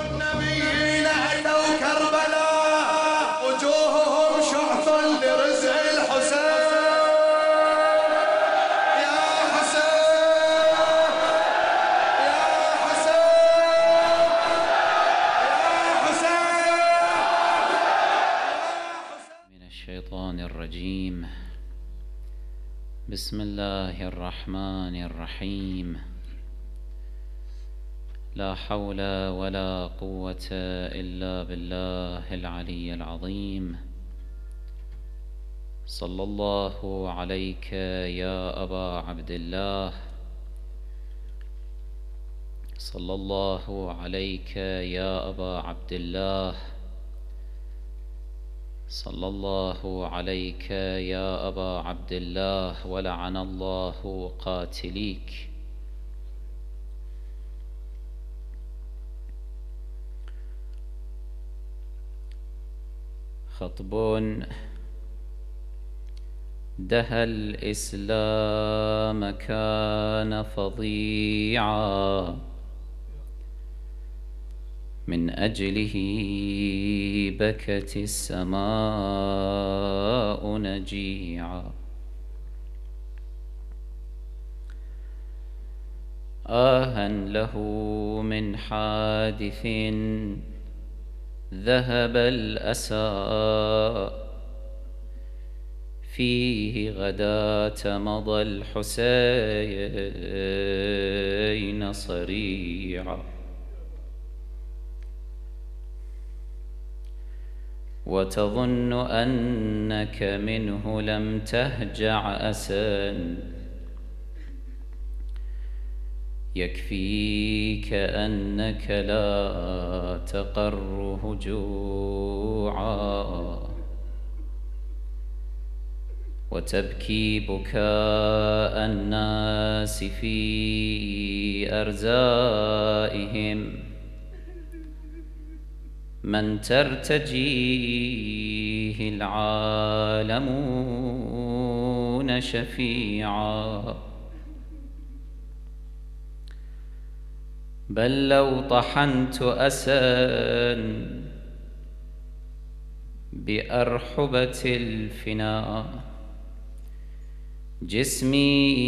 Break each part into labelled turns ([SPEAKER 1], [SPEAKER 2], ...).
[SPEAKER 1] النبيين أتوا كربلاء وجوههم شعث لرزق الحسين يا حسين يا حسين يا حسين
[SPEAKER 2] من الشيطان الرجيم بسم الله الرحمن الرحيم لا حول ولا قوة إلا بالله العلي العظيم صلى الله عليك يا أبا عبد الله صلى الله عليك يا أبا عبد الله صلى الله عليك يا أبا عبد الله ولعن الله قاتليك خطبون دها الإسلام كان فظيعا من أجله بكت السماء نجيعا آهن له من حادث ذهب الأسى فيه غداة مضى الحسين صريعا وتظن أنك منه لم تهجع أسا يكفيك أنك لا تقر هجوعا وتبكي بكاء الناس في أرزائهم من ترتجيه العالمون شفيعاً بل لو طحنت أسا بأرحبة الفناء جسمي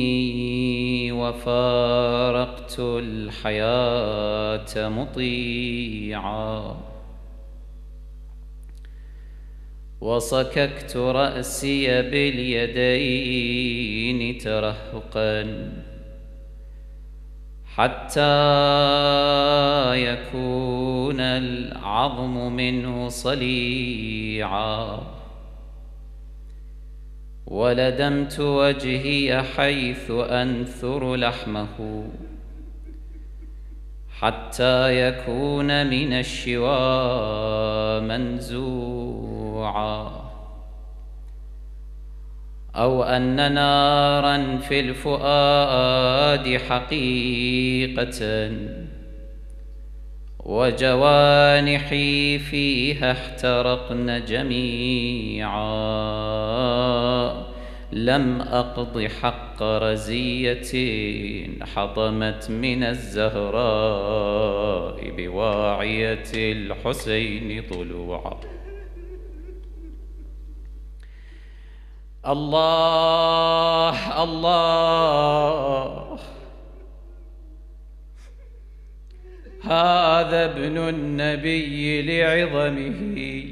[SPEAKER 2] وفارقت الحياة مطيعا وصككت رأسي باليدين ترهقاً حتى يكون العظم منه صليعا ولدمت وجهي حيث أنثر لحمه حتى يكون من الشوى منزوعا أو أن نارا في الفؤاد حقيقة وجوانحي فيها احترقن جميعا لم أقض حق رزية حطمت من الزهراء بواعية الحسين طلوعا الله الله هذا ابن النبي لعظمه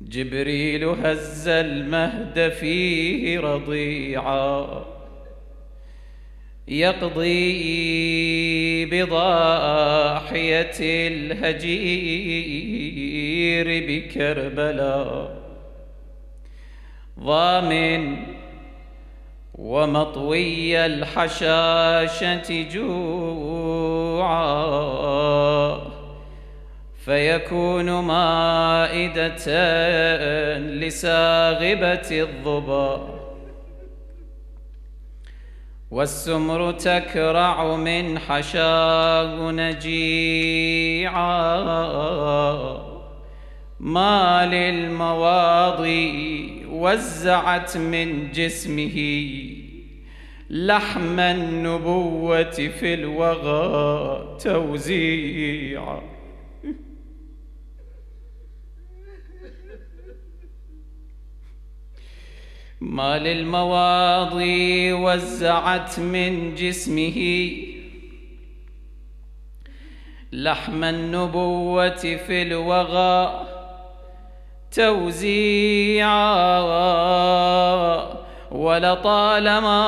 [SPEAKER 2] جبريل هز المهد فيه رضيعا يقضي بضاحية الهجير بكربلاء ضامن ومطوي الحشاشة جوعا فيكون مائدة لساغبة الضبا والسمر تكرع من حشاه نجيعا ما للمواضي وزعت من
[SPEAKER 1] جسمه لحم النبوة في الوغى توزيعا
[SPEAKER 2] ما للمواضي وزعت من جسمه لحم النبوة في الوغى توزيعا ولطالما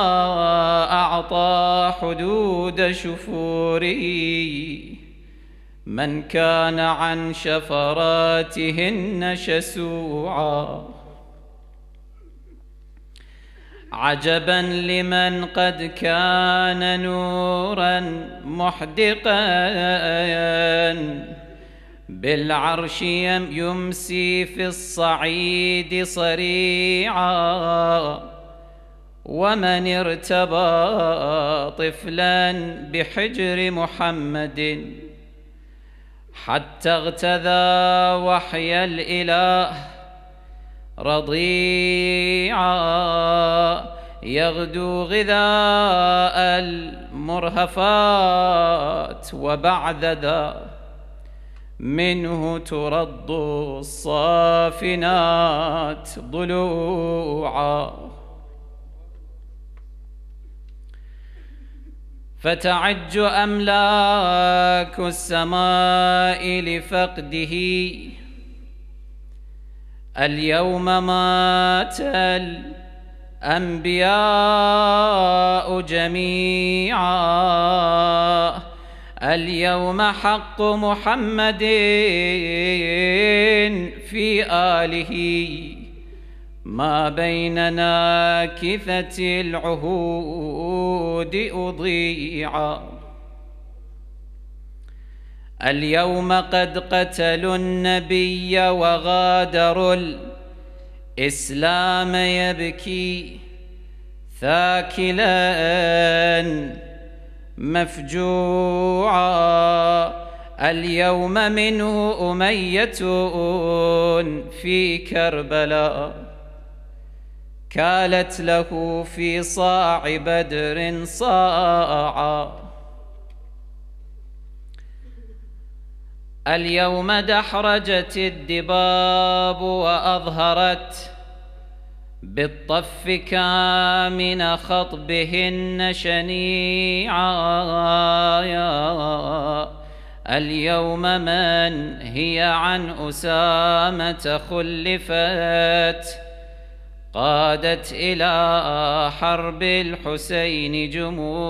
[SPEAKER 2] أعطى حدود شفوره من كان عن شفراتهن شسوعا عجبا لمن قد كان نورا محدقا بالعرش يمسي في الصعيد صريعا ومن ارتبى طفلا بحجر محمد حتى اغتذى وحي الإله رضيعا يغدو غذاء المرهفات وبعد ذا منه ترد الصافنات ضلوعا فتعج أملاك السماء لفقده اليوم مات الأنبياء جميعا اليوم حق محمد في آله ما بين ناكثة العهود أضيعا اليوم قد قتلوا النبي وغادروا الإسلام يبكي ثاكلاً مفجوعا اليوم منه أمية في كربلاء كالت له في صاع بدر صاعا اليوم دحرجت الدباب وأظهرت بالطف كامن خطبهن شنيعا اليوم من هي عن أسامة خلفت قادت إلى حرب الحسين جموع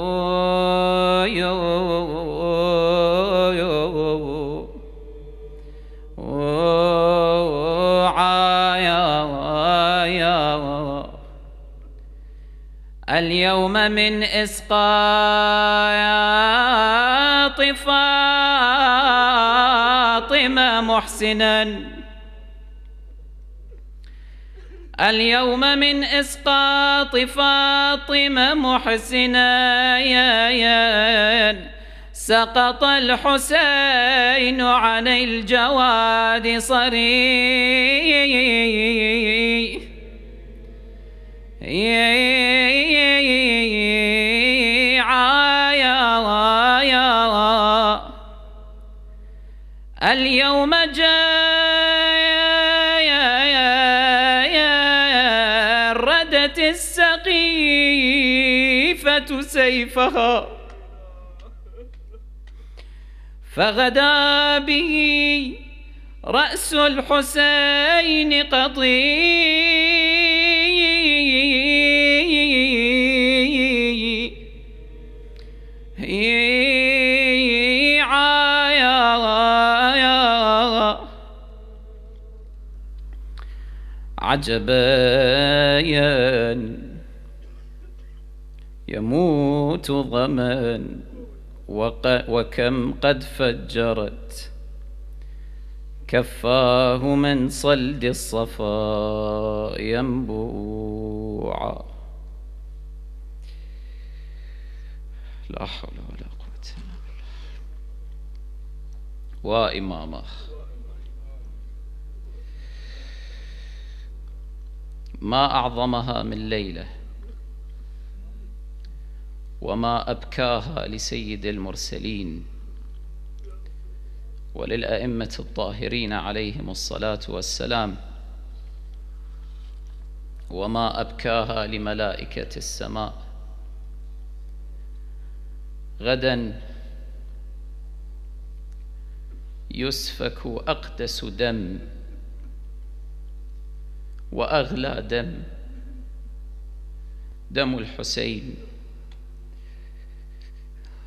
[SPEAKER 2] اليوم من إسقاط فاطمة محسنا اليوم من إسقاط فاطمة محسنا يا يا سقط الحسين عن الجواد صريع آية، آية. اليوم جاء ردت
[SPEAKER 1] السقيفة سيفها
[SPEAKER 2] فغدا به رأس الحسين قطيع عجبا يموت ظمأ وكم قد فجرت كفاه من صلد الصفا ينبوعا لا حول ولا قوة إلا بالله وإمامه ما أعظمها من ليلة وما أبكاها لسيد المرسلين وللأئمة الطاهرين عليهم الصلاة والسلام وما أبكاها لملائكة السماء غدا يسفك أقدس دم وأغلى دم دم الحسين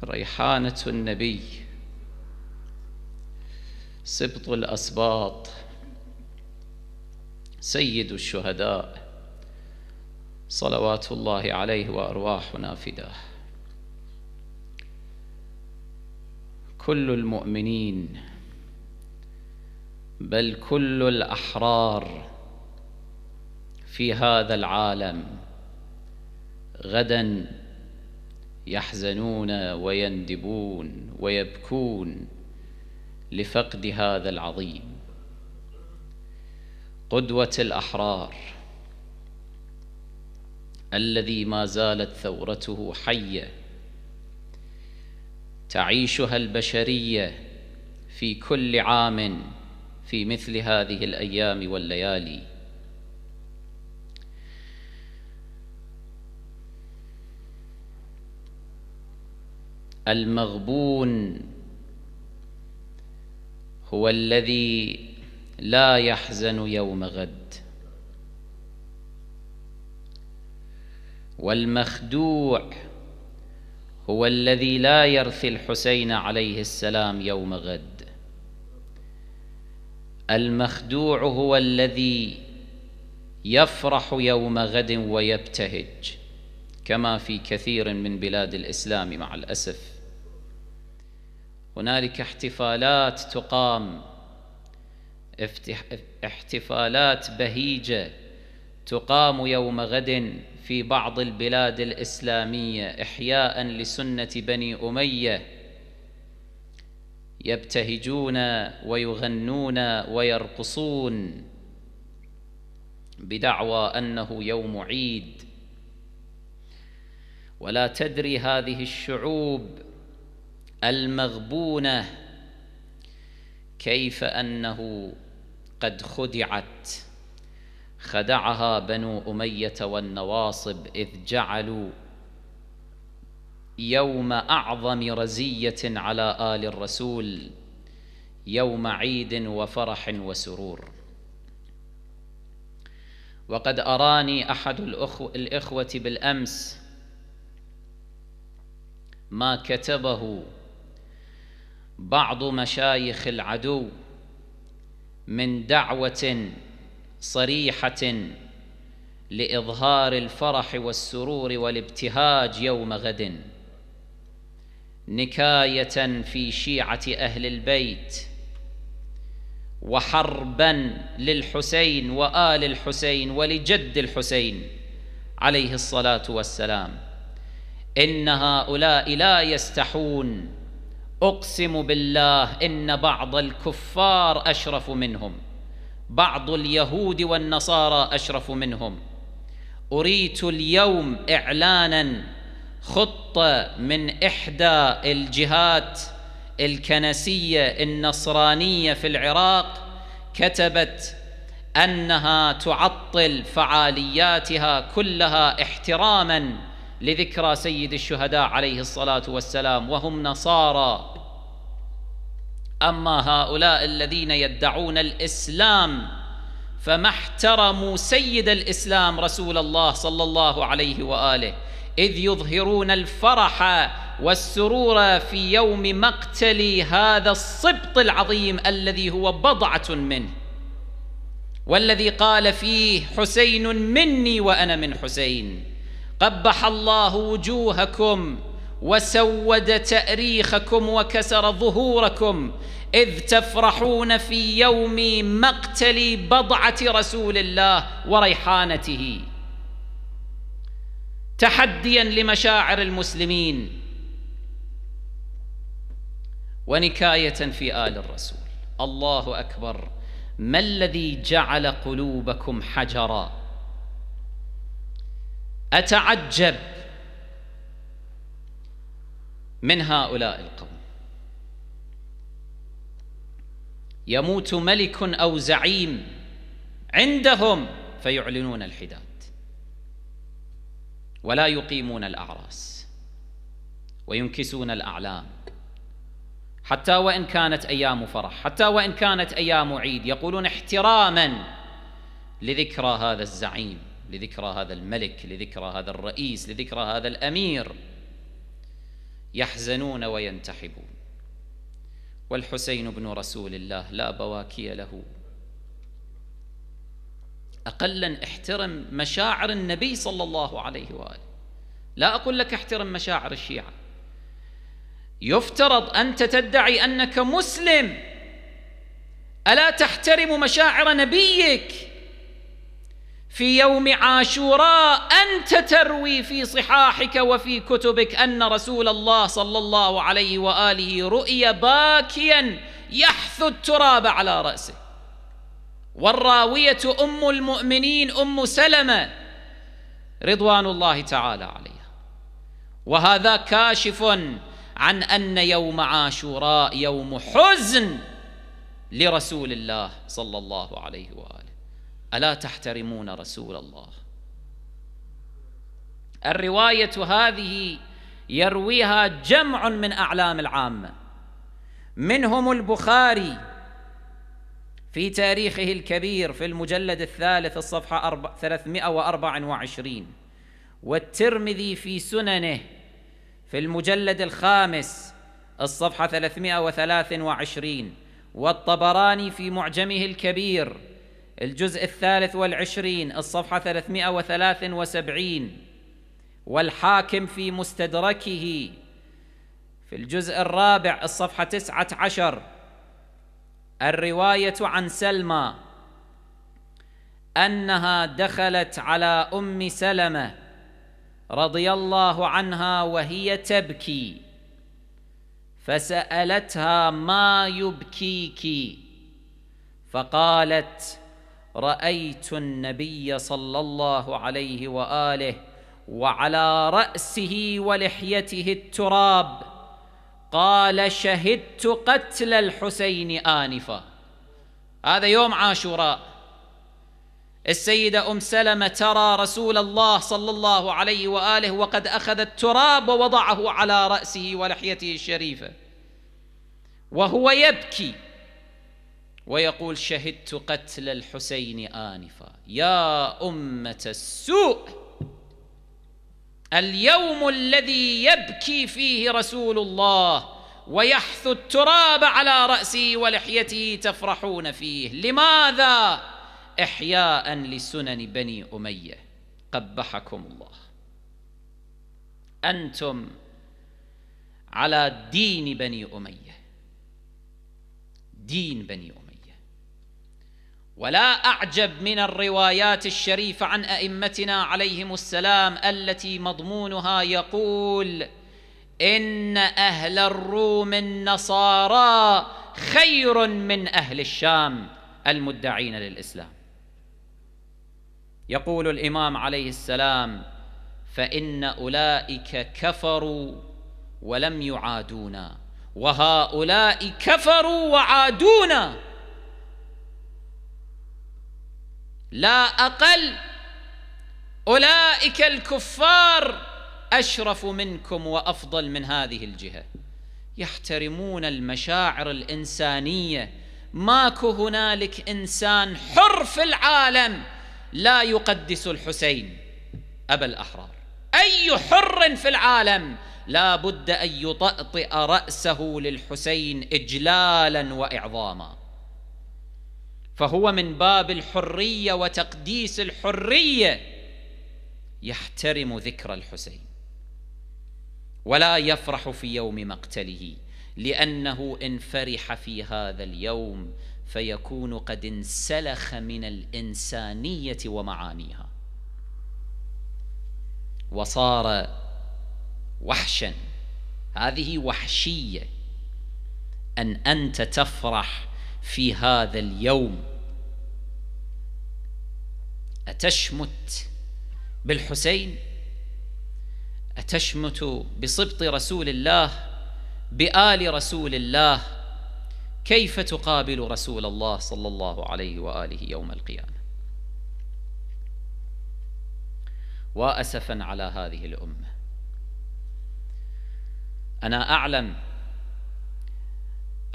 [SPEAKER 2] ريحانة النبي سبط الأسباط سيد الشهداء صلوات الله عليه وأرواحنا فداه كل المؤمنين بل كل الأحرار في هذا العالم غداً يحزنون ويندبون ويبكون لفقد هذا العظيم قدوة الأحرار الذي ما زالت ثورته حية تعيشها البشرية في كل عام في مثل هذه الأيام والليالي المغبون هو الذي لا يحزن يوم غد والمخدوع هو الذي لا يرثي الحسين عليه السلام يوم غد المخدوع هو الذي يفرح يوم غد ويبتهج كما في كثير من بلاد الاسلام مع الاسف هنالك احتفالات تقام احتفالات بهيجه تقام يوم غد في بعض البلاد الاسلاميه احياء لسنه بني اميه يبتهجون ويغنون ويرقصون بدعوى انه يوم عيد ولا تدري هذه الشعوب المغبونه كيف انه قد خدعت خدعها بنو اميه والنواصب اذ جعلوا يوم اعظم رزيه على ال الرسول يوم عيد وفرح وسرور وقد اراني احد الاخوه بالامس ما كتبه بعض مشايخ العدو من دعوه صريحه لاظهار الفرح والسرور والابتهاج يوم غد نكايه في شيعه اهل البيت وحربا للحسين وال الحسين ولجد الحسين عليه الصلاه والسلام ان هؤلاء لا يستحون اقسم بالله ان بعض الكفار اشرف منهم بعض اليهود والنصارى اشرف منهم اريت اليوم اعلانا خطه من احدى الجهات الكنسيه النصرانيه في العراق كتبت انها تعطل فعالياتها كلها احتراما لذكرى سيد الشهداء عليه الصلاة والسلام وهم نصارى أما هؤلاء الذين يدعون الإسلام فما احترموا سيد الإسلام رسول الله صلى الله عليه وآله إذ يظهرون الفرح والسرور في يوم مقتل هذا الصبط العظيم الذي هو بضعة منه والذي قال فيه حسين مني وأنا من حسين قبح الله وجوهكم وسود تاريخكم وكسر ظهوركم اذ تفرحون في يوم مقتل بضعه رسول الله وريحانته تحديا لمشاعر المسلمين ونكايه في ال الرسول الله اكبر ما الذي جعل قلوبكم حجرا أتعجب من هؤلاء القوم يموت ملك أو زعيم عندهم فيعلنون الحداد ولا يقيمون الأعراس وينكسون الأعلام حتى وإن كانت أيام فرح حتى وإن كانت أيام عيد يقولون احتراما لذكرى هذا الزعيم لذكرى هذا الملك لذكرى هذا الرئيس لذكرى هذا الامير يحزنون وينتحبون والحسين بن رسول الله لا بواكي له اقلا احترم مشاعر النبي صلى الله عليه واله لا اقول لك احترم مشاعر الشيعه يفترض انت تدعي انك مسلم الا تحترم مشاعر نبيك في يوم عاشوراء انت تروي في صحاحك وفي كتبك ان رسول الله صلى الله عليه واله رؤي باكيا يحثو التراب على راسه والراويه ام المؤمنين ام سلمه رضوان الله تعالى عليها وهذا كاشف عن ان يوم عاشوراء يوم حزن لرسول الله صلى الله عليه واله الا تحترمون رسول الله الروايه هذه يرويها جمع من اعلام العامه منهم البخاري في تاريخه الكبير في المجلد الثالث الصفحه 324 والترمذي في سننه في المجلد الخامس الصفحه 323 والطبراني في معجمه الكبير الجزء الثالث والعشرين الصفحة 373 والحاكم في مستدركه في الجزء الرابع الصفحة 19 الرواية عن سلمى أنها دخلت على أم سلمة رضي الله عنها وهي تبكي فسألتها ما يبكيك فقالت رايت النبي صلى الله عليه واله وعلى راسه ولحيته التراب قال شهدت قتل الحسين انفا هذا يوم عاشوراء السيده ام سلمه ترى رسول الله صلى الله عليه واله وقد اخذ التراب ووضعه على راسه ولحيته الشريفه وهو يبكي ويقول شهدت قتل الحسين آنفا يا أمة السوء اليوم الذي يبكي فيه رسول الله ويحث التراب على رأسه ولحيته تفرحون فيه لماذا إحياء لسنن بني أمية قبحكم الله أنتم على دين بني أمية دين بني أمية ولا اعجب من الروايات الشريفه عن ائمتنا عليهم السلام التي مضمونها يقول ان اهل الروم النصارى خير من اهل الشام المدعين للاسلام يقول الامام عليه السلام فان اولئك كفروا ولم يعادونا وهؤلاء كفروا وعادونا لا اقل اولئك الكفار اشرف منكم وافضل من هذه الجهه يحترمون المشاعر الانسانيه ماكو هنالك انسان حر في العالم لا يقدس الحسين ابا الاحرار اي حر في العالم لا بد ان يطأطئ راسه للحسين اجلالا واعظاما فهو من باب الحريه وتقديس الحريه يحترم ذكر الحسين ولا يفرح في يوم مقتله لانه ان فرح في هذا اليوم فيكون قد انسلخ من الانسانيه ومعانيها وصار وحشا هذه وحشيه ان انت تفرح في هذا اليوم أتشمت بالحسين أتشمت بصبط رسول الله بآل رسول الله كيف تقابل رسول الله صلى الله عليه وآله يوم القيامة وأسفا على هذه الأمة أنا أعلم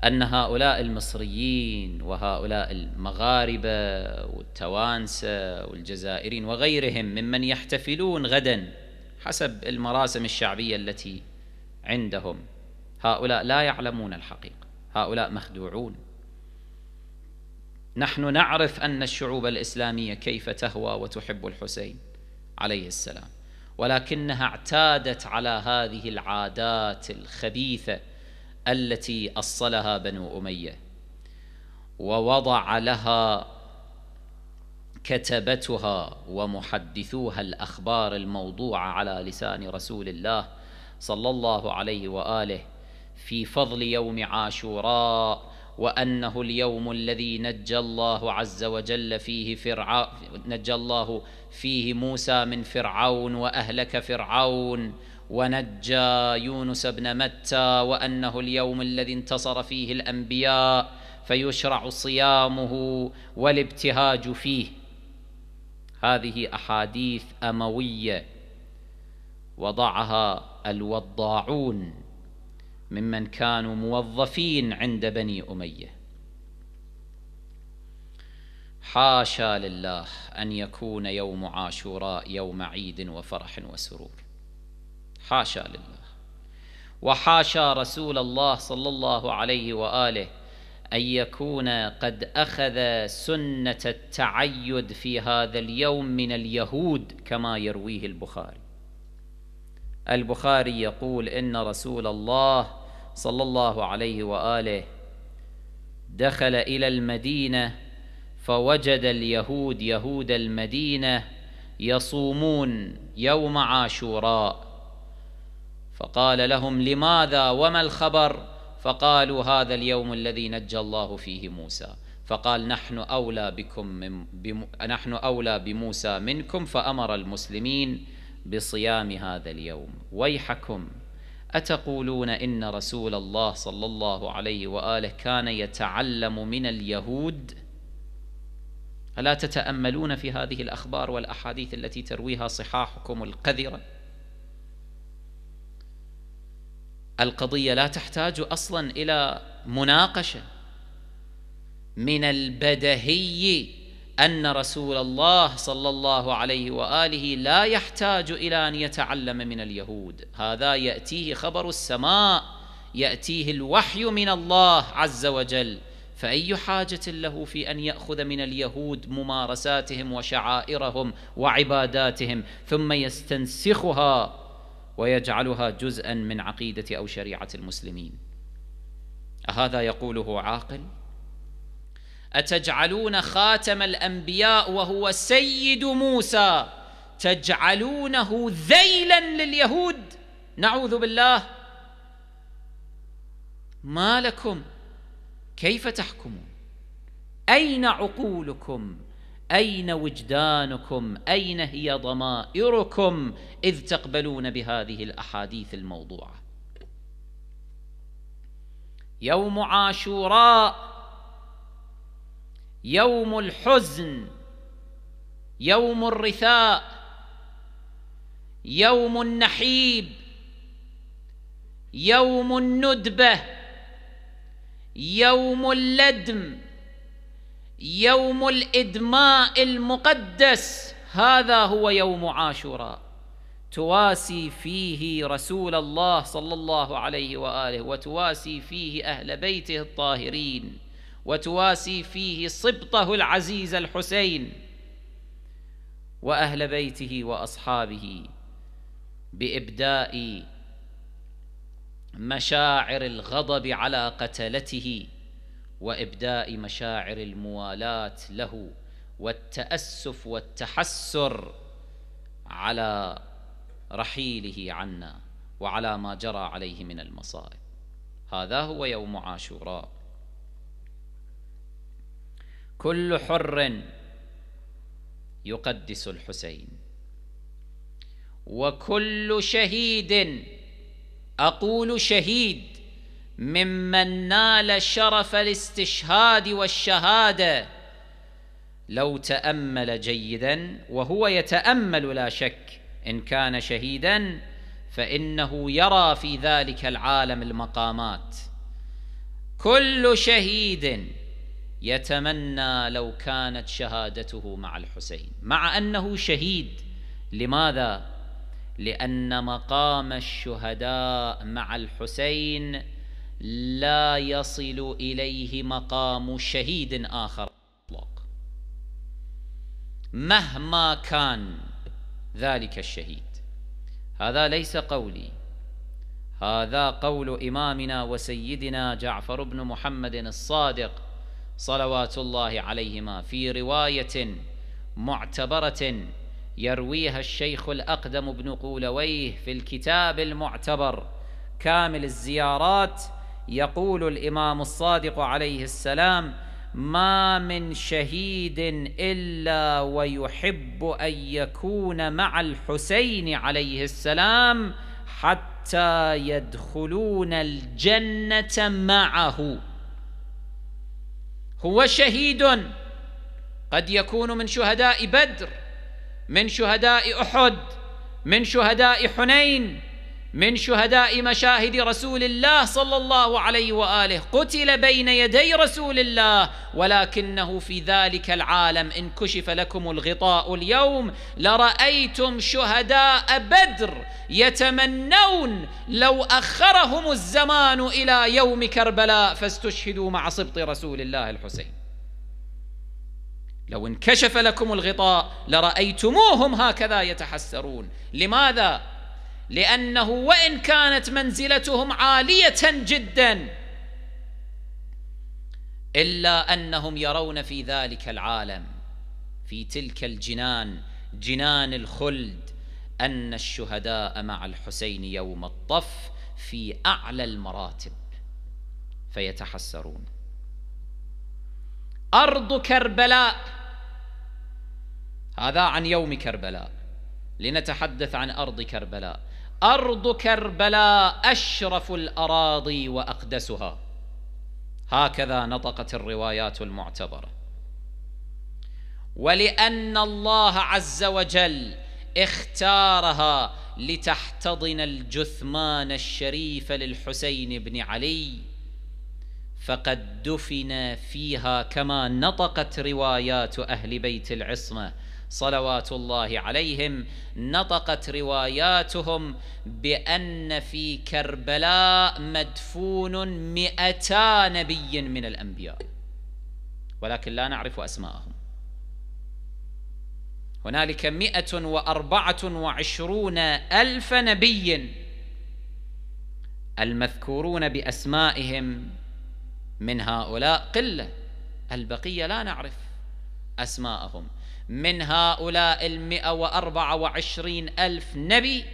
[SPEAKER 2] ان هؤلاء المصريين وهؤلاء المغاربه والتوانسه والجزائريين وغيرهم ممن يحتفلون غدا حسب المراسم الشعبيه التي عندهم هؤلاء لا يعلمون الحقيقه هؤلاء مخدوعون نحن نعرف ان الشعوب الاسلاميه كيف تهوى وتحب الحسين عليه السلام ولكنها اعتادت على هذه العادات الخبيثه التي أصلها بنو أمية ووضع لها كتبتها ومحدثوها الأخبار الموضوعة على لسان رسول الله صلى الله عليه وآله في فضل يوم عاشوراء وأنه اليوم الذي نجى الله عز وجل فيه فرعون نجى الله فيه موسى من فرعون وأهلك فرعون ونجى يونس بن متى وانه اليوم الذي انتصر فيه الانبياء فيشرع صيامه والابتهاج فيه هذه احاديث امويه وضعها الوضاعون ممن كانوا موظفين عند بني اميه حاشا لله ان يكون يوم عاشوراء يوم عيد وفرح وسرور حاشا لله وحاشا رسول الله صلى الله عليه واله ان يكون قد اخذ سنه التعيد في هذا اليوم من اليهود كما يرويه البخاري البخاري يقول ان رسول الله صلى الله عليه واله دخل الى المدينه فوجد اليهود يهود المدينه يصومون يوم عاشوراء فقال لهم لماذا وما الخبر فقالوا هذا اليوم الذي نجى الله فيه موسى فقال نحن اولى بكم من بم نحن اولى بموسى منكم فامر المسلمين بصيام هذا اليوم ويحكم اتقولون ان رسول الله صلى الله عليه واله كان يتعلم من اليهود الا تتاملون في هذه الاخبار والاحاديث التي ترويها صحاحكم القذره القضية لا تحتاج أصلا إلى مناقشة من البدهي أن رسول الله صلى الله عليه وآله لا يحتاج إلى أن يتعلم من اليهود هذا يأتيه خبر السماء يأتيه الوحي من الله عز وجل فأي حاجة له في أن يأخذ من اليهود ممارساتهم وشعائرهم وعباداتهم ثم يستنسخها ويجعلها جزءا من عقيدة أو شريعة المسلمين أهذا يقوله عاقل؟ أتجعلون خاتم الأنبياء وهو سيد موسى تجعلونه ذيلا لليهود نعوذ بالله ما لكم كيف تحكمون أين عقولكم أين وجدانكم أين هي ضمائركم إذ تقبلون بهذه الأحاديث الموضوعة يوم عاشوراء يوم الحزن يوم الرثاء يوم النحيب يوم الندبه يوم اللدم يوم الادماء المقدس هذا هو يوم عاشوراء تواسي فيه رسول الله صلى الله عليه واله وتواسي فيه اهل بيته الطاهرين وتواسي فيه سبطه العزيز الحسين واهل بيته واصحابه بابداء مشاعر الغضب على قتلته وابداء مشاعر الموالاه له والتاسف والتحسر على رحيله عنا وعلى ما جرى عليه من المصائب هذا هو يوم عاشوراء كل حر يقدس الحسين وكل شهيد اقول شهيد ممن نال شرف الاستشهاد والشهاده لو تامل جيدا وهو يتامل لا شك ان كان شهيدا فانه يرى في ذلك العالم المقامات كل شهيد يتمنى لو كانت شهادته مع الحسين مع انه شهيد لماذا لان مقام الشهداء مع الحسين لا يصل اليه مقام شهيد اخر مهما كان ذلك الشهيد هذا ليس قولي هذا قول امامنا وسيدنا جعفر بن محمد الصادق صلوات الله عليهما في روايه معتبره يرويها الشيخ الاقدم بن قولويه في الكتاب المعتبر كامل الزيارات يقول الإمام الصادق عليه السلام ما من شهيد إلا ويحب أن يكون مع الحسين عليه السلام حتى يدخلون الجنة معه هو شهيد قد يكون من شهداء بدر من شهداء أحد من شهداء حنين من شهداء مشاهد رسول الله صلى الله عليه واله قتل بين يدي رسول الله ولكنه في ذلك العالم ان كشف لكم الغطاء اليوم لرايتم شهداء بدر يتمنون لو اخرهم الزمان الى يوم كربلاء فاستشهدوا مع سبط رسول الله الحسين لو انكشف لكم الغطاء لرايتموهم هكذا يتحسرون لماذا لانه وان كانت منزلتهم عاليه جدا الا انهم يرون في ذلك العالم في تلك الجنان جنان الخلد ان الشهداء مع الحسين يوم الطف في اعلى المراتب فيتحسرون ارض كربلاء هذا عن يوم كربلاء لنتحدث عن ارض كربلاء أرض كربلاء أشرف الأراضي وأقدسها هكذا نطقت الروايات المعتبرة ولأن الله عز وجل اختارها لتحتضن الجثمان الشريف للحسين بن علي فقد دفن فيها كما نطقت روايات أهل بيت العصمة صلوات الله عليهم نطقت رواياتهم بأن في كربلاء مدفون مئتا نبي من الأنبياء ولكن لا نعرف أسماءهم هنالك مئة وأربعة وعشرون ألف نبي المذكورون بأسمائهم من هؤلاء قلة البقية لا نعرف أسماءهم من هؤلاء المئة وأربعة وعشرين ألف نبي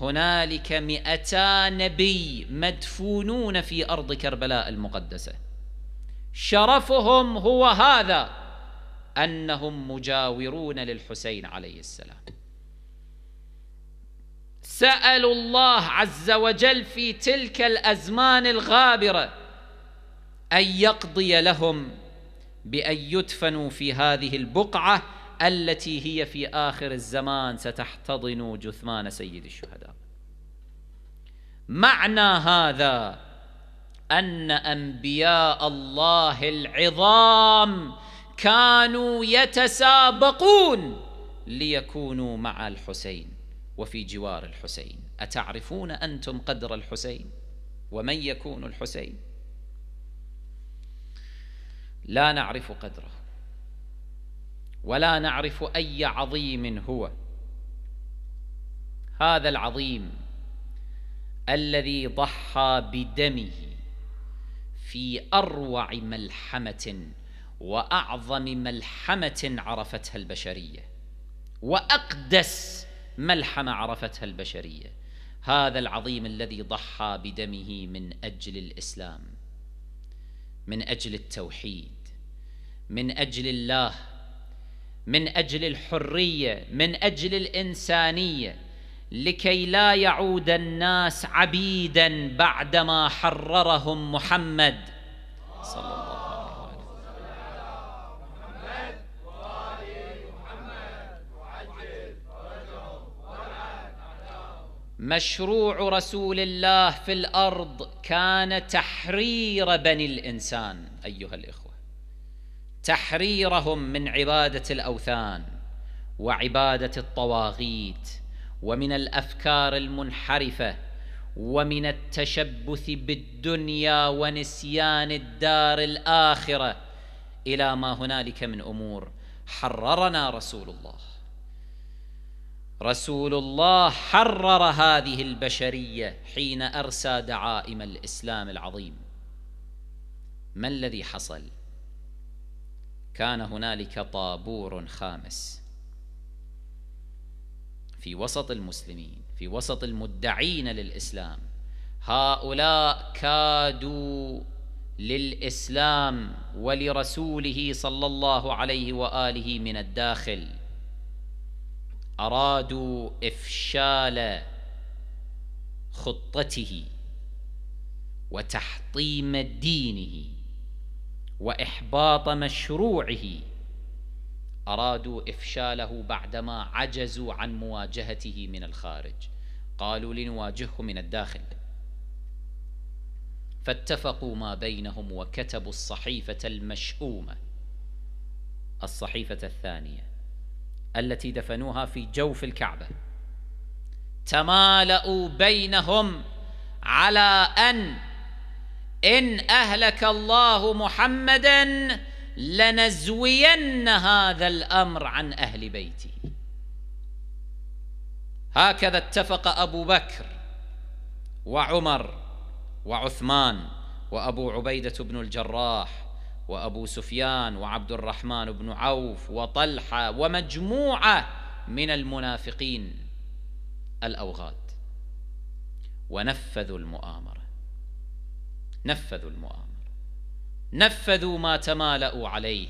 [SPEAKER 2] هنالك مئتا نبي مدفونون في أرض كربلاء المقدسة شرفهم هو هذا أنهم مجاورون للحسين عليه السلام سألوا الله عز وجل في تلك الأزمان الغابرة أن يقضي لهم بأن يدفنوا في هذه البقعة التي هي في آخر الزمان ستحتضن جثمان سيد الشهداء معنى هذا أن أنبياء الله العظام كانوا يتسابقون ليكونوا مع الحسين وفي جوار الحسين أتعرفون أنتم قدر الحسين ومن يكون الحسين لا نعرف قدره ولا نعرف أي عظيم هو هذا العظيم الذي ضحى بدمه في أروع ملحمة وأعظم ملحمة عرفتها البشرية وأقدس ملحمة عرفتها البشرية هذا العظيم الذي ضحى بدمه من أجل الإسلام من أجل التوحيد من أجل الله من اجل الحريه من اجل الانسانيه لكي لا يعود الناس عبيدا بعدما حررهم محمد صلى الله عليه وسلم مشروع رسول الله في الارض كان تحرير بني الانسان ايها الاخوه تحريرهم من عباده الاوثان وعباده الطواغيت ومن الافكار المنحرفه ومن التشبث بالدنيا ونسيان الدار الاخره الى ما هنالك من امور حررنا رسول الله رسول الله حرر هذه البشريه حين ارسى دعائم الاسلام العظيم ما الذي حصل كان هنالك طابور خامس في وسط المسلمين في وسط المدعين للإسلام هؤلاء كادوا للإسلام ولرسوله صلى الله عليه وآله من الداخل أرادوا إفشال خطته وتحطيم دينه واحباط مشروعه ارادوا افشاله بعدما عجزوا عن مواجهته من الخارج قالوا لنواجهه من الداخل فاتفقوا ما بينهم وكتبوا الصحيفه المشؤومه الصحيفه الثانيه التي دفنوها في جوف الكعبه تمالؤوا بينهم على ان ان اهلك الله محمدا لنزوين هذا الامر عن اهل بيته هكذا اتفق ابو بكر وعمر وعثمان وابو عبيده بن الجراح وابو سفيان وعبد الرحمن بن عوف وطلحه ومجموعه من المنافقين الاوغاد ونفذوا المؤامره نفذوا المؤامرة نفذوا ما تمالأوا عليه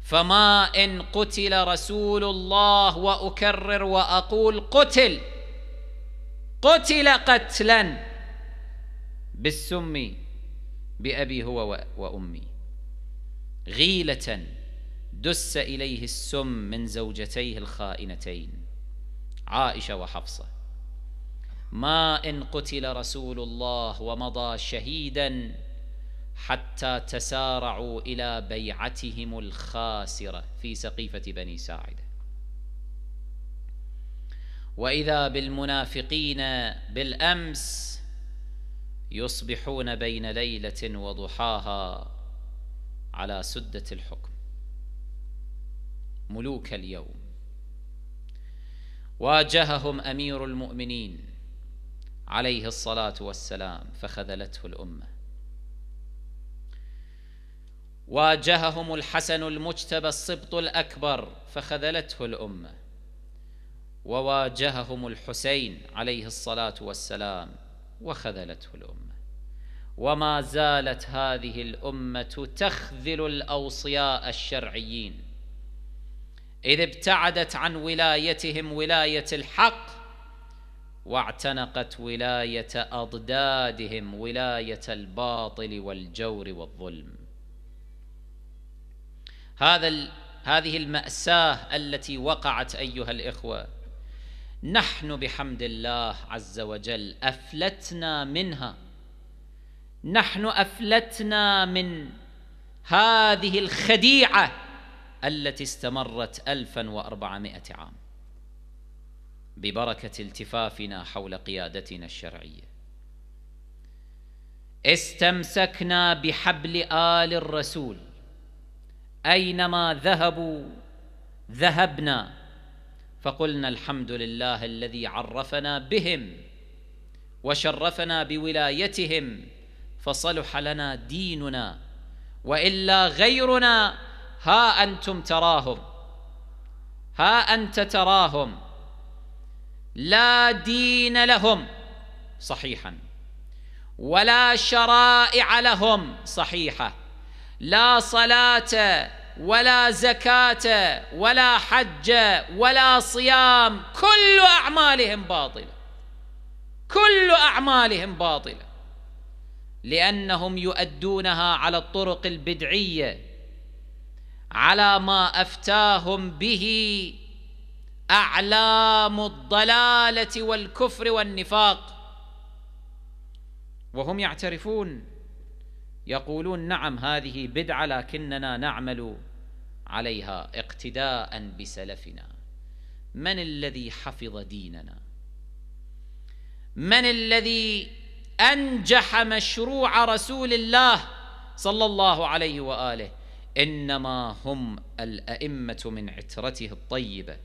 [SPEAKER 2] فما إن قتل رسول الله وأكرر وأقول قتل قتل قتلا بالسم بأبي هو وأمي غيلة دس إليه السم من زوجتيه الخائنتين عائشة وحفصة ما إن قتل رسول الله ومضى شهيدا حتى تسارعوا إلى بيعتهم الخاسرة في سقيفة بني ساعدة وإذا بالمنافقين بالأمس يصبحون بين ليلة وضحاها على سدة الحكم ملوك اليوم واجههم أمير المؤمنين عليه الصلاة والسلام فخذلته الأمة واجههم الحسن المجتبى السبط الأكبر فخذلته الأمة وواجههم الحسين عليه الصلاة والسلام وخذلته الأمة وما زالت هذه الأمة تخذل الأوصياء الشرعيين إذ ابتعدت عن ولايتهم ولاية الحق واعتنقت ولايه اضدادهم ولايه الباطل والجور والظلم هذا ال... هذه الماساه التي وقعت ايها الاخوه نحن بحمد الله عز وجل افلتنا منها نحن افلتنا من هذه الخديعه التي استمرت 1400 عام ببركه التفافنا حول قيادتنا الشرعيه استمسكنا بحبل ال الرسول اينما ذهبوا ذهبنا فقلنا الحمد لله الذي عرفنا بهم وشرفنا بولايتهم فصلح لنا ديننا والا غيرنا ها انتم تراهم ها انت تراهم لا دين لهم صحيحا ولا شرائع لهم صحيحه لا صلاه ولا زكاه ولا حج ولا صيام كل اعمالهم باطله كل اعمالهم باطله لانهم يؤدونها على الطرق البدعيه على ما افتاهم به اعلام الضلاله والكفر والنفاق وهم يعترفون يقولون نعم هذه بدعه لكننا نعمل عليها اقتداء بسلفنا من الذي حفظ ديننا من الذي انجح مشروع رسول الله صلى الله عليه واله انما هم الائمه من عترته الطيبه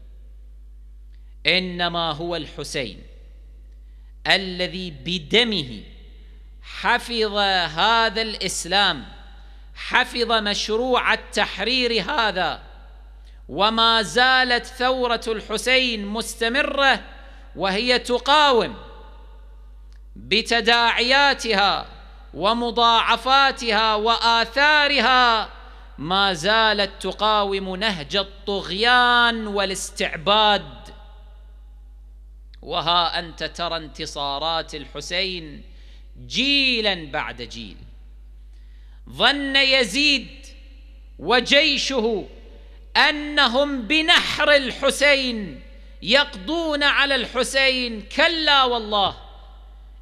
[SPEAKER 2] انما هو الحسين الذي بدمه حفظ هذا الاسلام حفظ مشروع التحرير هذا وما زالت ثوره الحسين مستمره وهي تقاوم بتداعياتها ومضاعفاتها واثارها ما زالت تقاوم نهج الطغيان والاستعباد وها انت ترى انتصارات الحسين جيلا بعد جيل ظن يزيد وجيشه انهم بنحر الحسين يقضون على الحسين كلا والله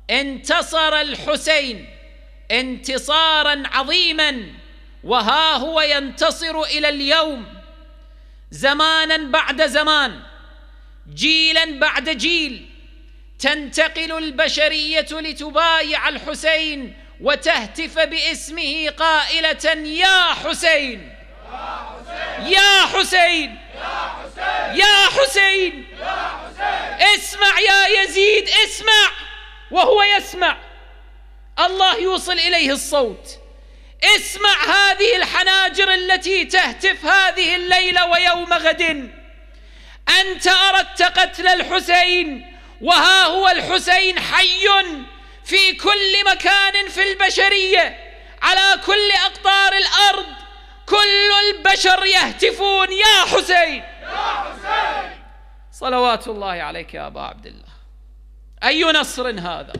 [SPEAKER 2] انتصر الحسين انتصارا عظيما وها هو ينتصر الى اليوم زمانا بعد زمان جيلا بعد جيل تنتقل البشريه لتبايع الحسين وتهتف باسمه قائله يا حسين يا حسين يا حسين اسمع يا يزيد اسمع وهو يسمع الله يوصل اليه الصوت اسمع هذه الحناجر التي تهتف هذه الليله ويوم غد أنت أردت قتل الحسين وها هو الحسين حي في كل مكان في البشرية على كل أقطار الأرض كل البشر يهتفون يا حسين يا حسين صلوات الله عليك يا أبا عبد الله أي نصر هذا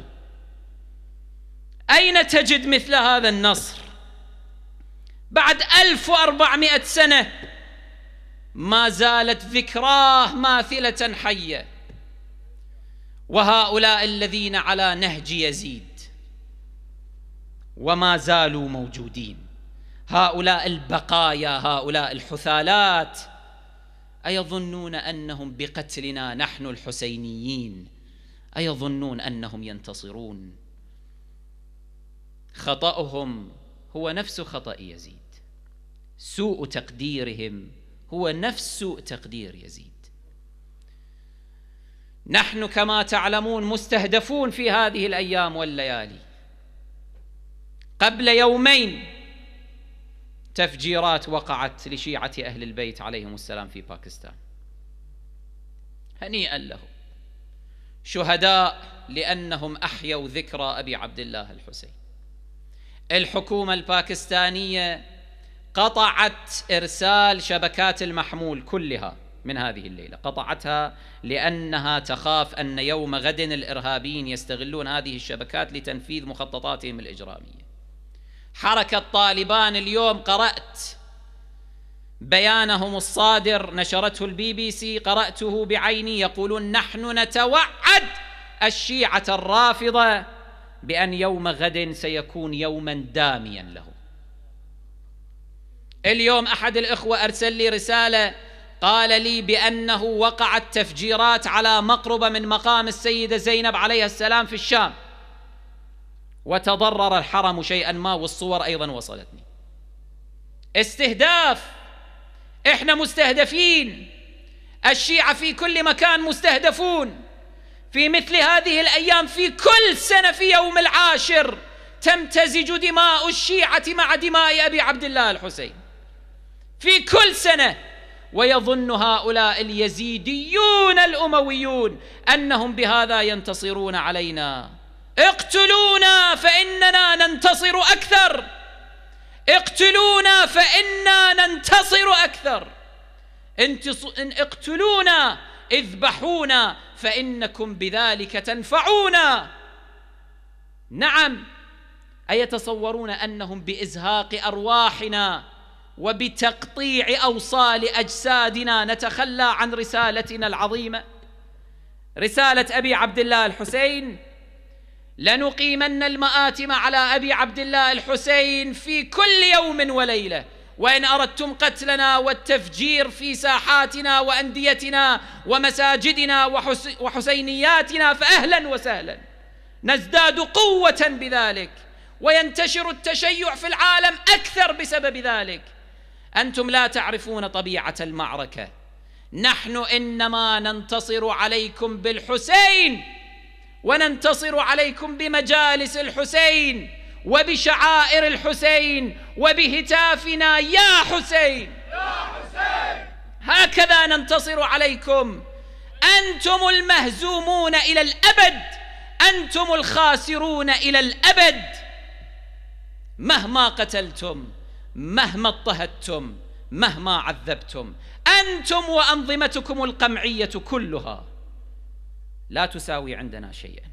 [SPEAKER 2] أين تجد مثل هذا النصر بعد 1400 سنة ما زالت ذكراه ماثلة حية وهؤلاء الذين على نهج يزيد وما زالوا موجودين هؤلاء البقايا هؤلاء الحثالات أيظنون أنهم بقتلنا نحن الحسينيين أيظنون أنهم ينتصرون خطأهم هو نفس خطأ يزيد سوء تقديرهم هو نفس سوء تقدير يزيد نحن كما تعلمون مستهدفون في هذه الايام والليالي قبل يومين تفجيرات وقعت لشيعه اهل البيت عليهم السلام في باكستان هنيئا لهم شهداء لانهم احيوا ذكرى ابي عبد الله الحسين الحكومه الباكستانيه قطعت إرسال شبكات المحمول كلها من هذه الليلة قطعتها لأنها تخاف أن يوم غد الإرهابيين يستغلون هذه الشبكات لتنفيذ مخططاتهم الإجرامية حركة طالبان اليوم قرأت بيانهم الصادر نشرته البي بي سي قرأته بعيني يقولون نحن نتوعد الشيعة الرافضة بأن يوم غد سيكون يوما داميا لهم اليوم احد الاخوه ارسل لي رساله قال لي بانه وقعت تفجيرات على مقربه من مقام السيده زينب عليها السلام في الشام وتضرر الحرم شيئا ما والصور ايضا وصلتني استهداف احنا مستهدفين الشيعه في كل مكان مستهدفون في مثل هذه الايام في كل سنه في يوم العاشر تمتزج دماء الشيعه مع دماء ابي عبد الله الحسين في كل سنة ويظن هؤلاء اليزيديون الأمويون أنهم بهذا ينتصرون علينا اقتلونا فإننا ننتصر أكثر اقتلونا فإنا ننتصر أكثر إن اقتلونا اذبحونا فإنكم بذلك تنفعونا نعم أيتصورون أنهم بإزهاق أرواحنا وبتقطيع اوصال اجسادنا نتخلى عن رسالتنا العظيمه رساله ابي عبد الله الحسين لنقيمن المآتم على ابي عبد الله الحسين في كل يوم وليله وان اردتم قتلنا والتفجير في ساحاتنا وانديتنا ومساجدنا وحس وحسينياتنا فاهلا وسهلا نزداد قوه بذلك وينتشر التشيع في العالم اكثر بسبب ذلك انتم لا تعرفون طبيعه المعركه نحن انما ننتصر عليكم بالحسين وننتصر عليكم بمجالس الحسين وبشعائر الحسين وبهتافنا يا حسين يا حسين هكذا ننتصر عليكم انتم المهزومون الى الابد انتم الخاسرون الى الابد مهما قتلتم مهما اضطهدتم مهما عذبتم أنتم وأنظمتكم القمعية كلها لا تساوي عندنا شيئا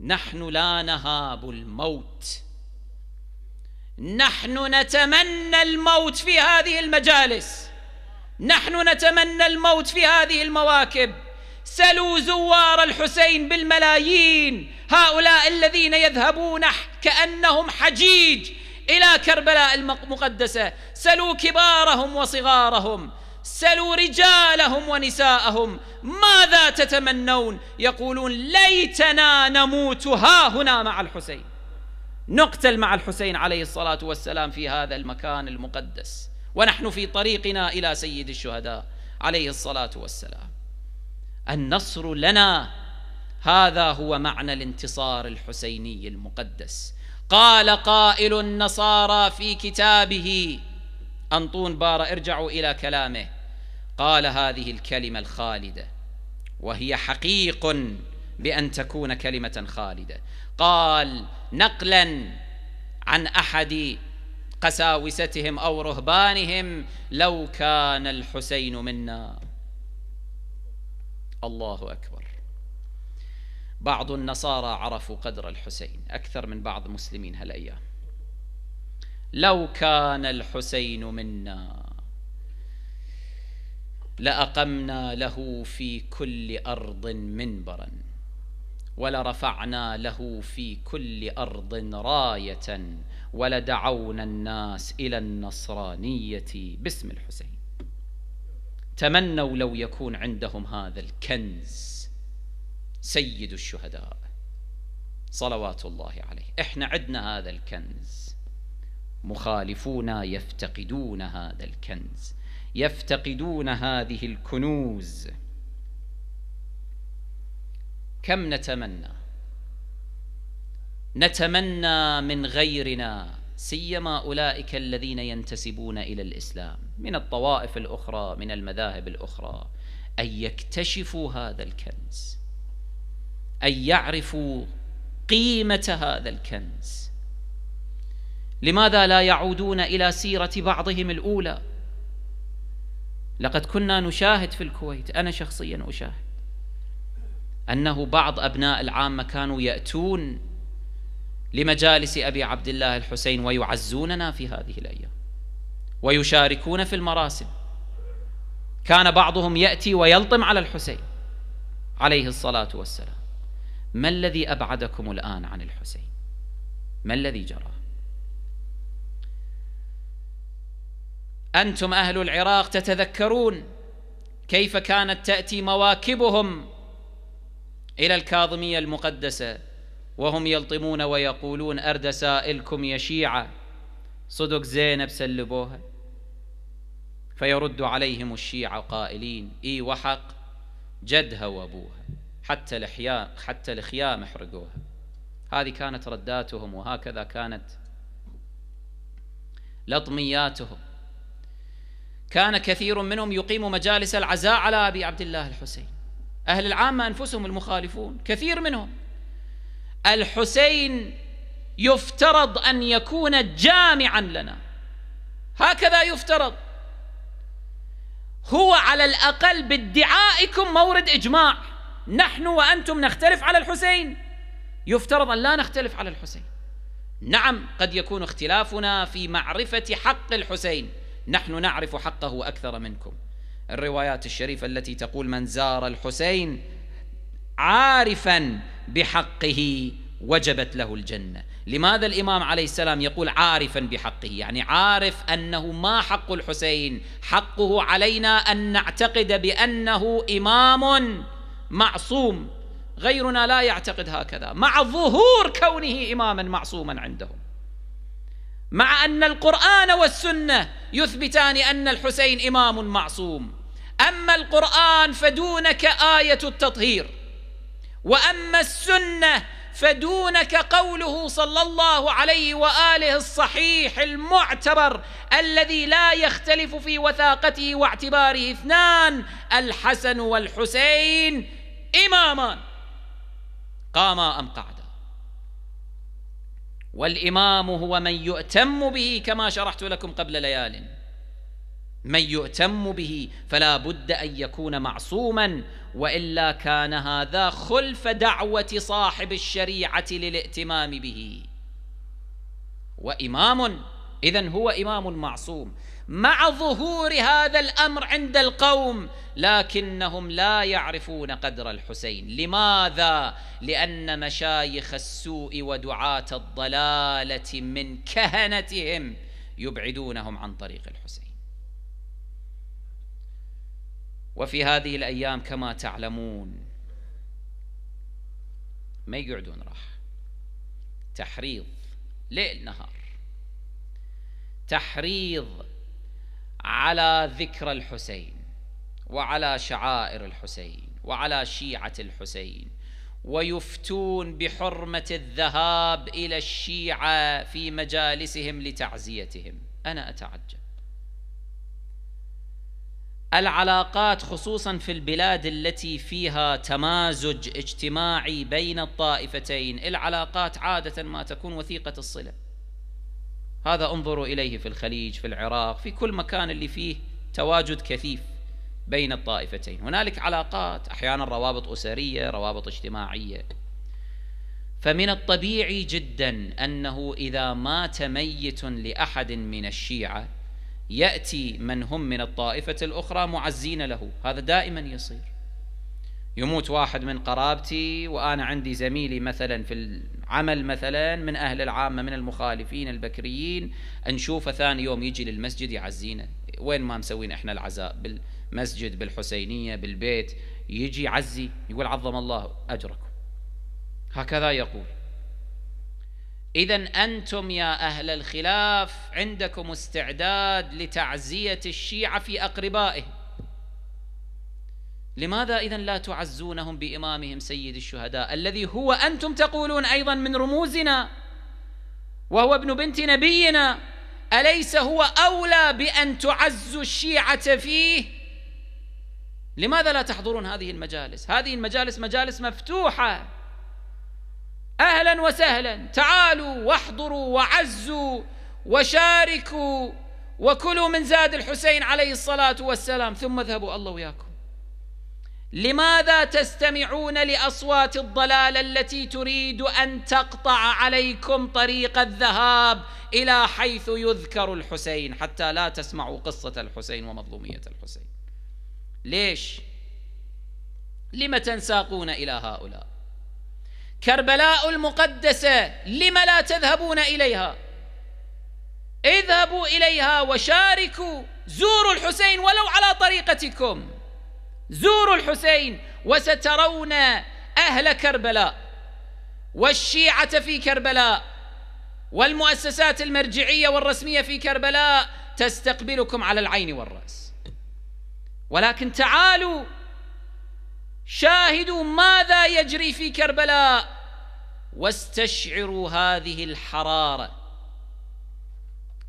[SPEAKER 2] نحن لا نهاب الموت نحن نتمنى الموت في هذه المجالس نحن نتمنى الموت في هذه المواكب سلوا زوار الحسين بالملايين هؤلاء الذين يذهبون كأنهم حجيج إلى كربلاء المقدسة سلوا كبارهم وصغارهم سلوا رجالهم ونساءهم ماذا تتمنون يقولون ليتنا نموت ها هنا مع الحسين نقتل مع الحسين عليه الصلاة والسلام في هذا المكان المقدس ونحن في طريقنا إلى سيد الشهداء عليه الصلاة والسلام النصر لنا هذا هو معنى الانتصار الحسيني المقدس قال قائل النصارى في كتابه أنطون بار ارجعوا إلى كلامه قال هذه الكلمة الخالدة وهي حقيق بأن تكون كلمة خالدة قال نقلا عن أحد قساوستهم أو رهبانهم لو كان الحسين منا الله أكبر بعض النصارى عرفوا قدر الحسين أكثر من بعض المسلمين هالأيام لو كان الحسين منا لأقمنا له في كل أرض منبرا ولرفعنا له في كل أرض راية ولدعونا الناس إلى النصرانية باسم الحسين تمنوا لو يكون عندهم هذا الكنز سيد الشهداء صلوات الله عليه احنا عندنا هذا الكنز مخالفونا يفتقدون هذا الكنز يفتقدون هذه الكنوز كم نتمنى نتمنى من غيرنا سيما اولئك الذين ينتسبون الى الاسلام من الطوائف الاخرى من المذاهب الاخرى ان يكتشفوا هذا الكنز أن يعرفوا قيمة هذا الكنز لماذا لا يعودون إلى سيرة بعضهم الأولى لقد كنا نشاهد في الكويت أنا شخصيا أشاهد أنه بعض أبناء العامة كانوا يأتون لمجالس أبي عبد الله الحسين ويعزوننا في هذه الأيام ويشاركون في المراسم كان بعضهم يأتي ويلطم على الحسين عليه الصلاة والسلام ما الذي أبعدكم الآن عن الحسين ما الذي جرى أنتم أهل العراق تتذكرون كيف كانت تأتي مواكبهم إلى الكاظمية المقدسة وهم يلطمون ويقولون أرد سائلكم يا شيعة صدق زينب سلبوها فيرد عليهم الشيعة قائلين إي وحق جدها وأبوها حتى الأحياء حتى الخيام احرقوها هذه كانت رداتهم وهكذا كانت لطمياتهم كان كثير منهم يقيم مجالس العزاء على أبي عبد الله الحسين أهل العامة أنفسهم المخالفون كثير منهم الحسين يفترض أن يكون جامعا لنا هكذا يفترض هو على الأقل بادعائكم مورد إجماع نحن وأنتم نختلف على الحسين يفترض أن لا نختلف على الحسين نعم قد يكون اختلافنا في معرفة حق الحسين نحن نعرف حقه أكثر منكم الروايات الشريفة التي تقول من زار الحسين عارفا بحقه وجبت له الجنة لماذا الإمام عليه السلام يقول عارفا بحقه يعني عارف أنه ما حق الحسين حقه علينا أن نعتقد بأنه إمام معصوم غيرنا لا يعتقد هكذا مع ظهور كونه إماما معصوما عندهم مع أن القرآن والسنة يثبتان أن الحسين إمام معصوم أما القرآن فدونك آية التطهير وأما السنة فدونك قوله صلى الله عليه واله الصحيح المعتبر الذي لا يختلف في وثاقته واعتباره اثنان الحسن والحسين إمامان قاما أم قعدا والإمام هو من يؤتم به كما شرحت لكم قبل ليال من يؤتم به فلا بد أن يكون معصوما وإلا كان هذا خلف دعوة صاحب الشريعة للائتمام به وإمام إذا هو إمام معصوم مع ظهور هذا الامر عند القوم لكنهم لا يعرفون قدر الحسين لماذا لان مشايخ السوء ودعاه الضلاله من كهنتهم يبعدونهم عن طريق الحسين وفي هذه الايام كما تعلمون ما يقعدون راح تحريض ليل نهار تحريض على ذكرى الحسين وعلى شعائر الحسين وعلى شيعة الحسين ويفتون بحرمة الذهاب إلى الشيعة في مجالسهم لتعزيتهم أنا أتعجب العلاقات خصوصا في البلاد التي فيها تمازج اجتماعي بين الطائفتين العلاقات عادة ما تكون وثيقة الصلة هذا انظروا إليه في الخليج في العراق في كل مكان اللي فيه تواجد كثيف بين الطائفتين هنالك علاقات أحيانا روابط أسرية روابط اجتماعية فمن الطبيعي جدا أنه إذا مات ميت لأحد من الشيعة يأتي من هم من الطائفة الأخرى معزين له هذا دائما يصير يموت واحد من قرابتي وأنا عندي زميلي مثلا في العمل مثلا من أهل العامة من المخالفين البكريين نشوفه ثاني يوم يجي للمسجد يعزينا وين ما مسوين إحنا العزاء بالمسجد بالحسينية بالبيت يجي يعزي يقول عظم الله أجركم هكذا يقول إذا أنتم يا أهل الخلاف عندكم استعداد لتعزية الشيعة في أقربائهم لماذا إذا لا تعزونهم بإمامهم سيد الشهداء الذي هو أنتم تقولون أيضا من رموزنا وهو ابن بنت نبينا أليس هو أولى بأن تعز الشيعة فيه لماذا لا تحضرون هذه المجالس هذه المجالس مجالس مفتوحة أهلا وسهلا تعالوا واحضروا وعزوا وشاركوا وكلوا من زاد الحسين عليه الصلاة والسلام ثم اذهبوا الله وياكم لماذا تستمعون لاصوات الضلاله التي تريد ان تقطع عليكم طريق الذهاب الى حيث يذكر الحسين حتى لا تسمعوا قصه الحسين ومظلوميه الحسين ليش لم تنساقون الى هؤلاء كربلاء المقدسه لم لا تذهبون اليها اذهبوا اليها وشاركوا زوروا الحسين ولو على طريقتكم زوروا الحسين وسترون أهل كربلاء والشيعة في كربلاء والمؤسسات المرجعية والرسمية في كربلاء تستقبلكم على العين والرأس ولكن تعالوا شاهدوا ماذا يجري في كربلاء واستشعروا هذه الحرارة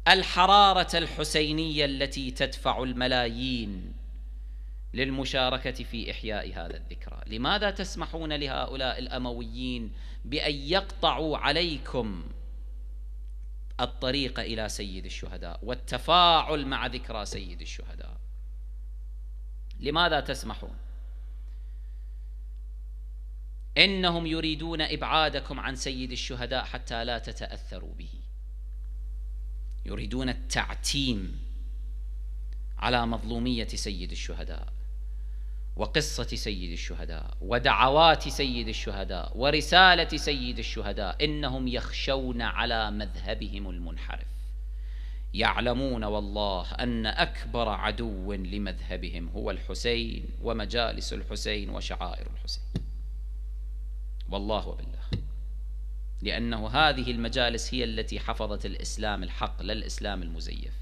[SPEAKER 2] الحرارة الحسينية التي تدفع الملايين للمشاركة في إحياء هذا الذكرى لماذا تسمحون لهؤلاء الأمويين بأن يقطعوا عليكم الطريق إلى سيد الشهداء والتفاعل مع ذكرى سيد الشهداء لماذا تسمحون إنهم يريدون إبعادكم عن سيد الشهداء حتى لا تتأثروا به يريدون التعتيم على مظلومية سيد الشهداء وقصة سيد الشهداء ودعوات سيد الشهداء ورسالة سيد الشهداء إنهم يخشون على مذهبهم المنحرف يعلمون والله أن أكبر عدو لمذهبهم هو الحسين ومجالس الحسين وشعائر الحسين والله وبالله لأنه هذه المجالس هي التي حفظت الإسلام الحق لا الإسلام المزيف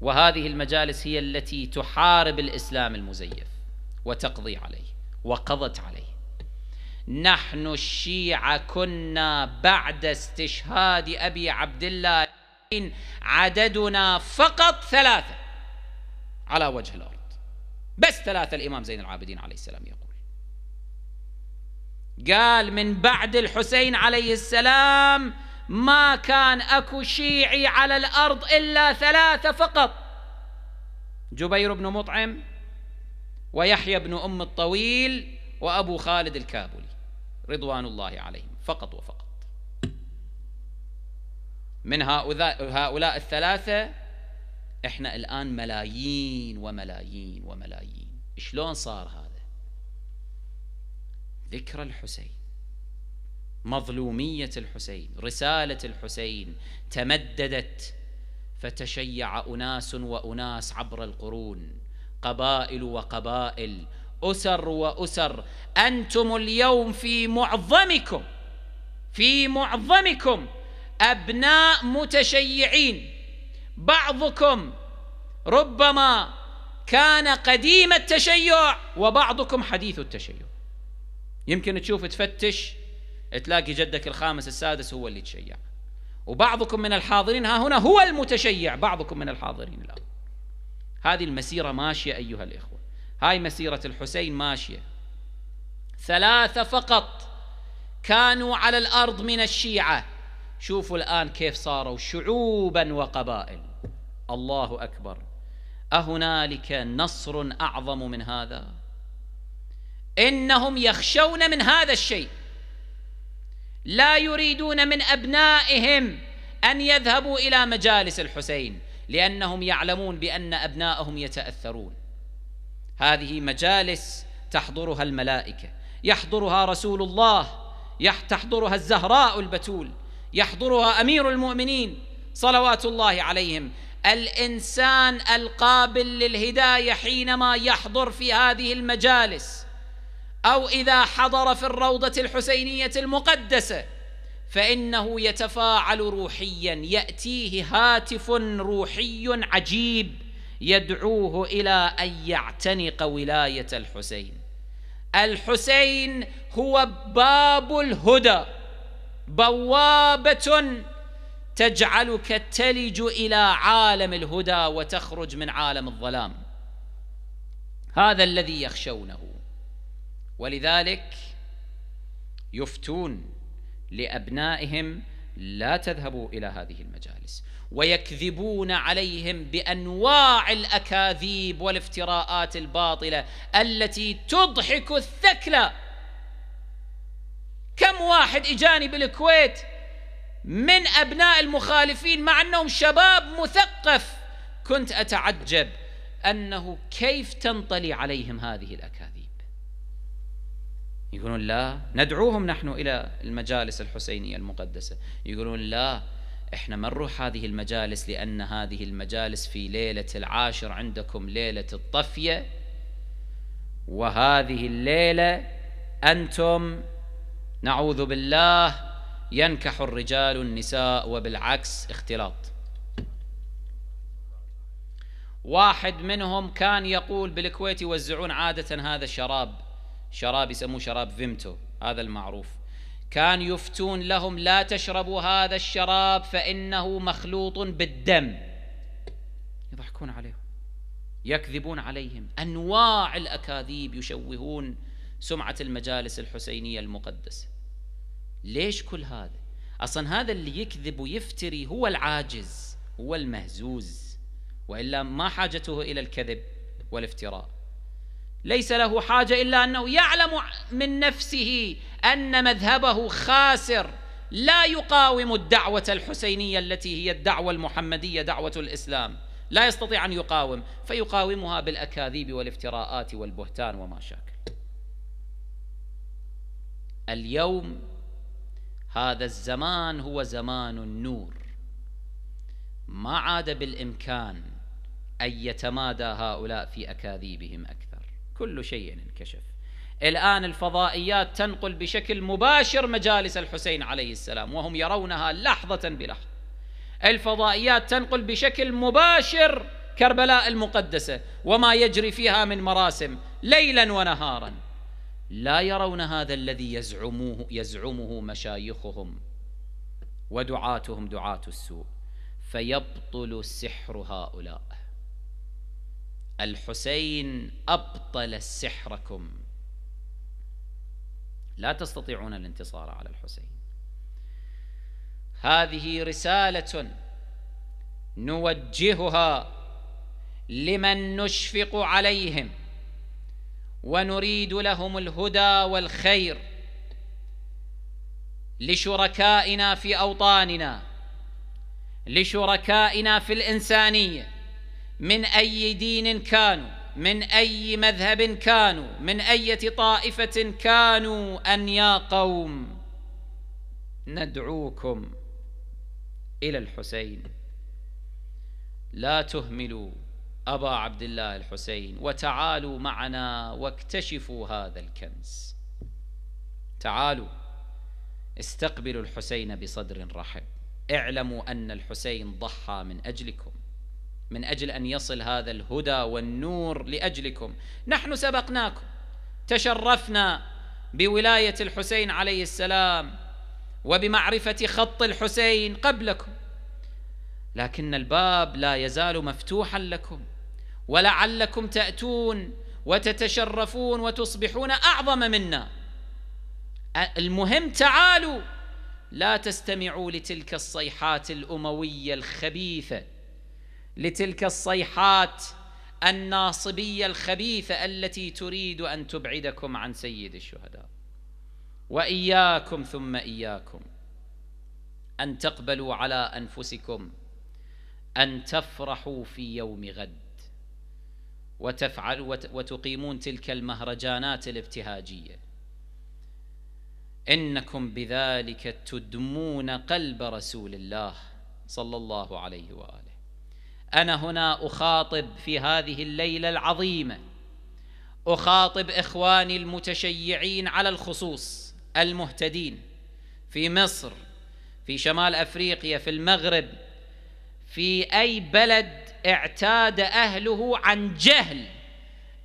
[SPEAKER 2] وهذه المجالس هي التي تحارب الإسلام المزيف وتقضي عليه وقضت عليه نحن الشيعة كنا بعد استشهاد أبي عبد الله عددنا فقط ثلاثة على وجه الأرض بس ثلاثة الإمام زين العابدين عليه السلام يقول قال من بعد الحسين عليه السلام ما كان أكو شيعي على الأرض إلا ثلاثة فقط جبير بن مطعم ويحيى بن أم الطويل وأبو خالد الكابلي رضوان الله عليهم فقط وفقط من هؤلاء الثلاثة احنا الآن ملايين وملايين وملايين شلون صار هذا ذكرى الحسين مظلومية الحسين رسالة الحسين تمددت فتشيع أناس وأناس عبر القرون قبائل وقبائل أسر وأسر أنتم اليوم في معظمكم في معظمكم أبناء متشيعين بعضكم ربما كان قديم التشيع وبعضكم حديث التشيع يمكن تشوف تفتش تلاقي جدك الخامس السادس هو اللي تشيع وبعضكم من الحاضرين ها هنا هو المتشيع بعضكم من الحاضرين الآن هذه المسيرة ماشية أيها الإخوة هاي مسيرة الحسين ماشية ثلاثة فقط كانوا على الأرض من الشيعة شوفوا الآن كيف صاروا شعوبا وقبائل الله أكبر أهنالك نصر أعظم من هذا إنهم يخشون من هذا الشيء لا يريدون من أبنائهم أن يذهبوا إلى مجالس الحسين لأنهم يعلمون بأن أبناءهم يتأثرون هذه مجالس تحضرها الملائكة يحضرها رسول الله تحضرها الزهراء البتول يحضرها أمير المؤمنين صلوات الله عليهم الإنسان القابل للهداية حينما يحضر في هذه المجالس أو إذا حضر في الروضة الحسينية المقدسة فانه يتفاعل روحيا ياتيه هاتف روحي عجيب يدعوه الى ان يعتنق ولايه الحسين الحسين هو باب الهدى بوابه تجعلك تلج الى عالم الهدى وتخرج من عالم الظلام هذا الذي يخشونه ولذلك يفتون لأبنائهم لا تذهبوا إلى هذه المجالس ويكذبون عليهم بأنواع الأكاذيب والافتراءات الباطلة التي تضحك الثكلى كم واحد إجاني بالكويت من أبناء المخالفين مع أنهم شباب مثقف كنت أتعجب أنه كيف تنطلي عليهم هذه الأكاذيب يقولون لا ندعوهم نحن إلى المجالس الحسينية المقدسة يقولون لا احنا ما نروح هذه المجالس لأن هذه المجالس في ليلة العاشر عندكم ليلة الطفية وهذه الليلة أنتم نعوذ بالله ينكح الرجال النساء وبالعكس اختلاط واحد منهم كان يقول بالكويت يوزعون عادة هذا الشراب شراب يسموه شراب فيمتو هذا المعروف كان يفتون لهم لا تشربوا هذا الشراب فإنه مخلوط بالدم يضحكون عليهم يكذبون عليهم أنواع الأكاذيب يشوهون سمعة المجالس الحسينية المقدسة ليش كل هذا أصلا هذا اللي يكذب ويفتري هو العاجز هو المهزوز وإلا ما حاجته إلى الكذب والافتراء ليس له حاجه الا انه يعلم من نفسه ان مذهبه خاسر لا يقاوم الدعوه الحسينيه التي هي الدعوه المحمديه دعوه الاسلام لا يستطيع ان يقاوم فيقاومها بالاكاذيب والافتراءات والبهتان وما شاكل اليوم هذا الزمان هو زمان النور ما عاد بالامكان ان يتمادى هؤلاء في اكاذيبهم اكثر كل شيء انكشف الآن الفضائيات تنقل بشكل مباشر مجالس الحسين عليه السلام وهم يرونها لحظة بلحظة الفضائيات تنقل بشكل مباشر كربلاء المقدسة وما يجري فيها من مراسم ليلا ونهارا لا يرون هذا الذي يزعموه يزعمه مشايخهم ودعاتهم دعاة السوء فيبطل سحر هؤلاء الحسين أبطل سحركم لا تستطيعون الانتصار على الحسين هذه رسالة نوجهها لمن نشفق عليهم ونريد لهم الهدى والخير لشركائنا في أوطاننا لشركائنا في الإنسانية من اي دين كانوا من اي مذهب كانوا من اي طائفه كانوا ان يا قوم ندعوكم الى الحسين لا تهملوا ابا عبد الله الحسين وتعالوا معنا واكتشفوا هذا الكنز تعالوا استقبلوا الحسين بصدر رحب اعلموا ان الحسين ضحى من اجلكم من أجل أن يصل هذا الهدى والنور لأجلكم نحن سبقناكم تشرفنا بولاية الحسين عليه السلام وبمعرفة خط الحسين قبلكم لكن الباب لا يزال مفتوحا لكم ولعلكم تأتون وتتشرفون وتصبحون أعظم منا المهم تعالوا لا تستمعوا لتلك الصيحات الأموية الخبيثة لتلك الصيحات الناصبيه الخبيثه التي تريد ان تبعدكم عن سيد الشهداء واياكم ثم اياكم ان تقبلوا على انفسكم ان تفرحوا في يوم غد وتفعل وتقيمون تلك المهرجانات الابتهاجيه انكم بذلك تدمون قلب رسول الله صلى الله عليه واله انا هنا اخاطب في هذه الليله العظيمه اخاطب اخواني المتشيعين على الخصوص المهتدين في مصر في شمال افريقيا في المغرب في اي بلد اعتاد اهله عن جهل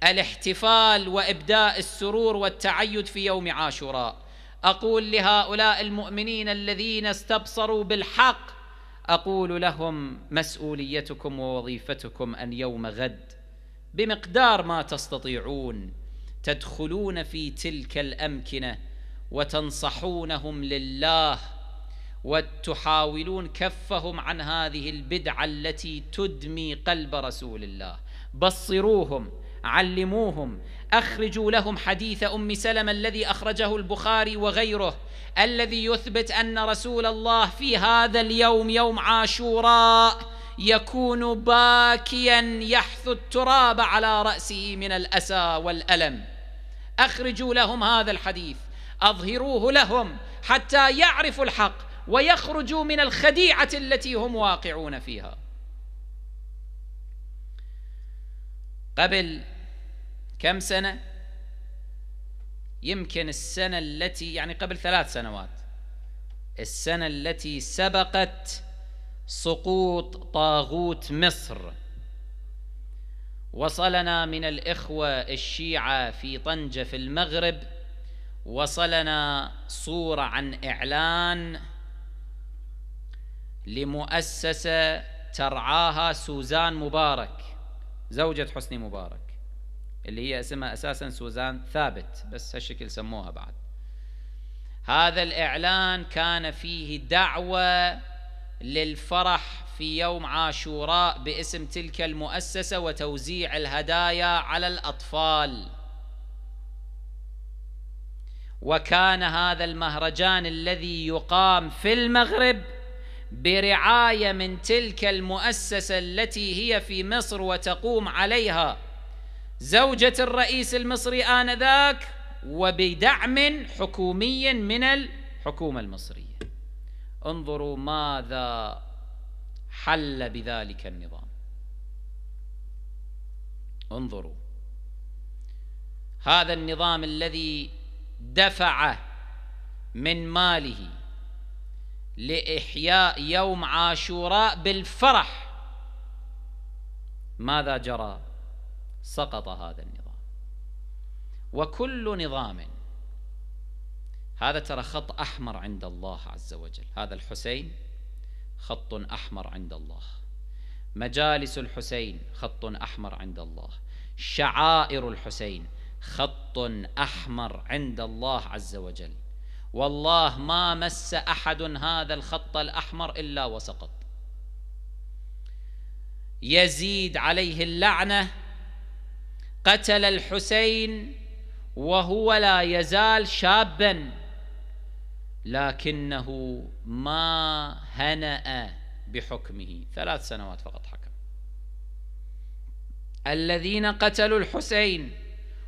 [SPEAKER 2] الاحتفال وابداء السرور والتعيد في يوم عاشوراء اقول لهؤلاء المؤمنين الذين استبصروا بالحق اقول لهم مسؤوليتكم ووظيفتكم ان يوم غد بمقدار ما تستطيعون تدخلون في تلك الامكنه وتنصحونهم لله وتحاولون كفهم عن هذه البدعه التي تدمي قلب رسول الله بصروهم علموهم اخرجوا لهم حديث ام سلمه الذي اخرجه البخاري وغيره الذي يثبت ان رسول الله في هذا اليوم يوم عاشوراء يكون باكيا يحث التراب على راسه من الاسى والالم اخرجوا لهم هذا الحديث اظهروه لهم حتى يعرفوا الحق ويخرجوا من الخديعه التي هم واقعون فيها قبل كم سنة يمكن السنة التي يعني قبل ثلاث سنوات السنة التي سبقت سقوط طاغوت مصر وصلنا من الإخوة الشيعة في طنجة في المغرب وصلنا صورة عن إعلان لمؤسسة ترعاها سوزان مبارك زوجة حسني مبارك اللي هي اسمها أساسا سوزان ثابت بس هالشكل سموها بعد هذا الإعلان كان فيه دعوة للفرح في يوم عاشوراء باسم تلك المؤسسة وتوزيع الهدايا على الأطفال وكان هذا المهرجان الذي يقام في المغرب برعاية من تلك المؤسسة التي هي في مصر وتقوم عليها زوجة الرئيس المصري آنذاك وبدعم حكومي من الحكومة المصرية انظروا ماذا حل بذلك النظام انظروا هذا النظام الذي دفع من ماله لإحياء يوم عاشوراء بالفرح ماذا جرى سقط هذا النظام وكل نظام هذا ترى خط أحمر عند الله عز وجل هذا الحسين خط أحمر عند الله مجالس الحسين خط أحمر عند الله شعائر الحسين خط أحمر عند الله عز وجل والله ما مس أحد هذا الخط الأحمر إلا وسقط يزيد عليه اللعنة قتل الحسين وهو لا يزال شابا لكنه ما هنأ بحكمه ثلاث سنوات فقط حكم الذين قتلوا الحسين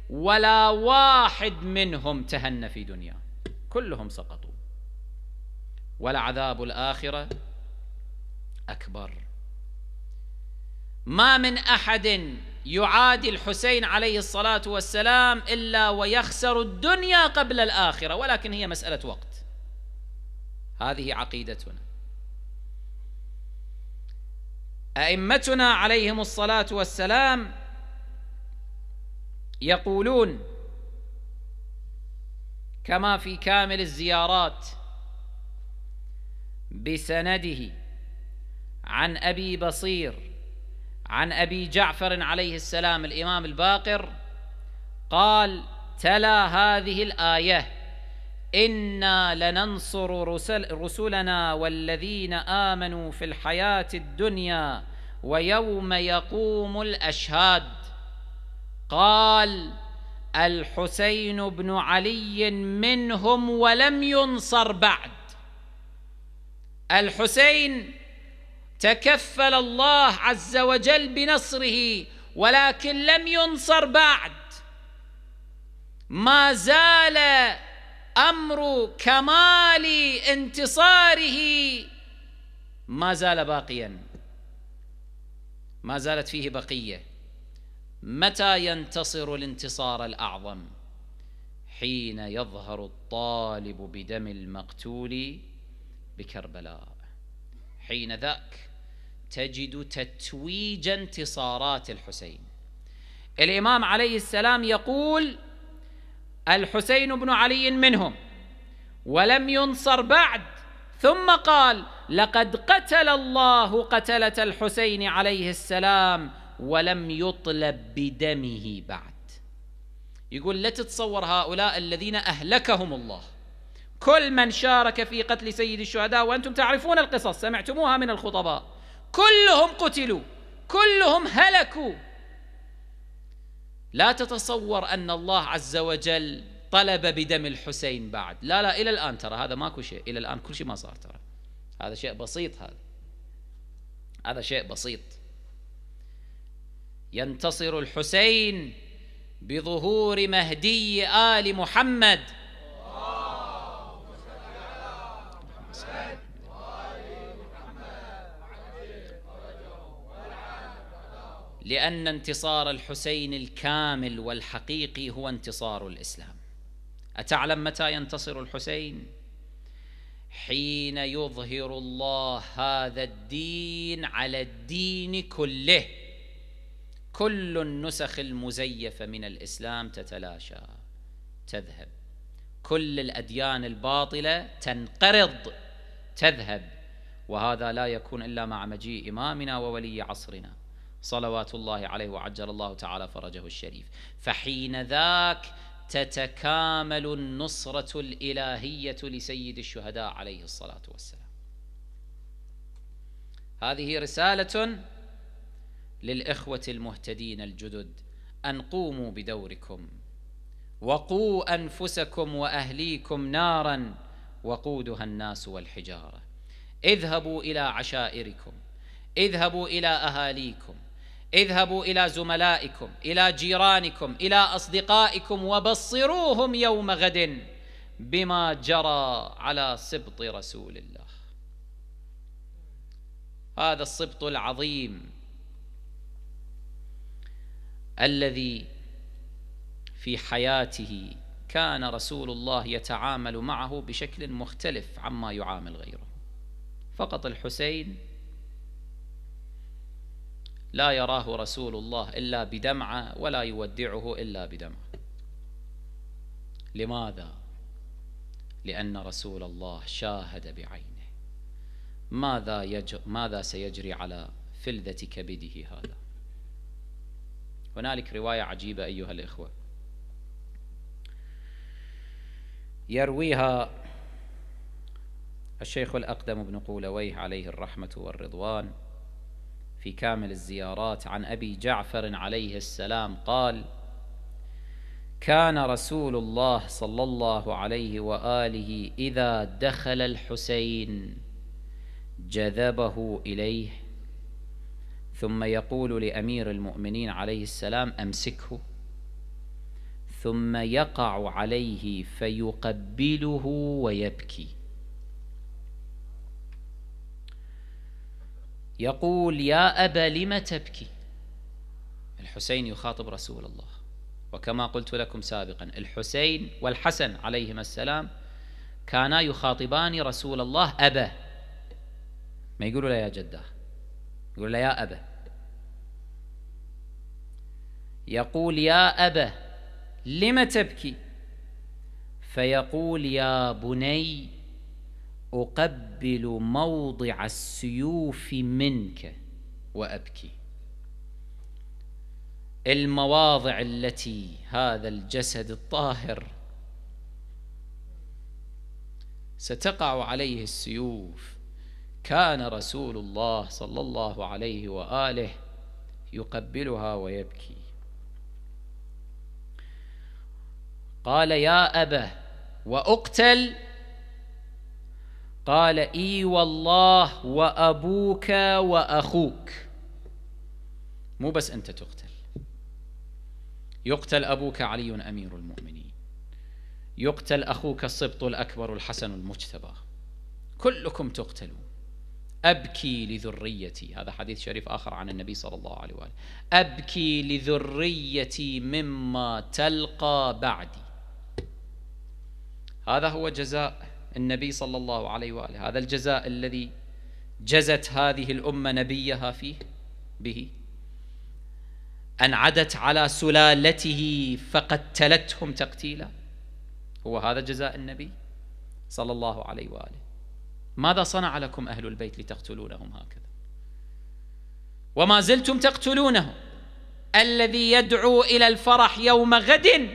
[SPEAKER 2] ولا واحد منهم تهن في دنيا كلهم سقطوا ولعذاب الآخرة أكبر ما من أحد يعادي الحسين عليه الصلاة والسلام إلا ويخسر الدنيا قبل الآخرة ولكن هي مسألة وقت هذه عقيدتنا أئمتنا عليهم الصلاة والسلام يقولون كما في كامل الزيارات بسنده عن أبي بصير عن ابي جعفر عليه السلام الامام الباقر قال تلا هذه الايه انا لننصر رسل رسلنا والذين امنوا في الحياه الدنيا ويوم يقوم الاشهاد قال الحسين بن علي منهم ولم ينصر بعد الحسين تكفل الله عز وجل بنصره ولكن لم ينصر بعد ما زال امر كمال انتصاره ما زال باقيا ما زالت فيه بقيه متى ينتصر الانتصار الاعظم حين يظهر الطالب بدم المقتول بكربلاء حين ذاك تجد تتويج انتصارات الحسين الإمام عليه السلام يقول الحسين بن علي منهم ولم ينصر بعد ثم قال لقد قتل الله قتلة الحسين عليه السلام ولم يطلب بدمه بعد يقول لا تتصور هؤلاء الذين أهلكهم الله كل من شارك في قتل سيد الشهداء وأنتم تعرفون القصص سمعتموها من الخطباء كلهم قتلوا كلهم هلكوا لا تتصور ان الله عز وجل طلب بدم الحسين بعد لا لا الى الان ترى هذا ماكو شيء الى الان كل شيء ما صار ترى هذا شيء بسيط هذا هذا شيء بسيط ينتصر الحسين بظهور مهدي ال محمد لان انتصار الحسين الكامل والحقيقي هو انتصار الاسلام اتعلم متى ينتصر الحسين حين يظهر الله هذا الدين على الدين كله كل النسخ المزيفه من الاسلام تتلاشى تذهب كل الاديان الباطله تنقرض تذهب وهذا لا يكون الا مع مجيء امامنا وولي عصرنا صلوات الله عليه وعجل الله تعالى فرجه الشريف فحين ذاك تتكامل النصرة الإلهية لسيد الشهداء عليه الصلاة والسلام هذه رسالة للإخوة المهتدين الجدد أن قوموا بدوركم وقوا أنفسكم وأهليكم نارا وقودها الناس والحجارة اذهبوا إلى عشائركم اذهبوا إلى أهاليكم اذهبوا الى زملائكم الى جيرانكم الى اصدقائكم وبصروهم يوم غد بما جرى على سبط رسول الله هذا السبط العظيم الذي في حياته كان رسول الله يتعامل معه بشكل مختلف عما يعامل غيره فقط الحسين لا يراه رسول الله إلا بدمعة ولا يودعه إلا بدمعة لماذا؟ لأن رسول الله شاهد بعينه ماذا, يج... ماذا سيجري على فلذة كبده هذا هنالك رواية عجيبة أيها الإخوة يرويها الشيخ الأقدم بن قولويه عليه الرحمة والرضوان في كامل الزيارات عن أبي جعفر عليه السلام قال كان رسول الله صلى الله عليه وآله إذا دخل الحسين جذبه إليه ثم يقول لأمير المؤمنين عليه السلام أمسكه ثم يقع عليه فيقبله ويبكي يقول يا أبا لم تبكي الحسين يخاطب رسول الله وكما قلت لكم سابقا الحسين والحسن عليهما السلام كانا يخاطبان رسول الله أبا ما يقولوا له يا جدة يقول له يا أبا يقول يا أبا لم تبكي فيقول يا بني اقبل موضع السيوف منك وابكي المواضع التي هذا الجسد الطاهر ستقع عليه السيوف كان رسول الله صلى الله عليه واله يقبلها ويبكي قال يا ابا واقتل قال اي والله وابوك واخوك مو بس انت تقتل يقتل ابوك علي امير المؤمنين يقتل اخوك السبط الاكبر الحسن المجتبى كلكم تقتلون أبكي لذريتي هذا حديث شريف آخر عن النبي صلى الله عليه وآله أبكي لذريتي مما تلقى بعدي هذا هو جزاء النبي صلى الله عليه وآله هذا الجزاء الذي جزت هذه الأمة نبيها فيه به أن عدت على سلالته فقتلتهم تقتيلا هو هذا جزاء النبي صلى الله عليه وآله ماذا صنع لكم أهل البيت لتقتلونهم هكذا وما زلتم تقتلونهم الذي يدعو إلى الفرح يوم غد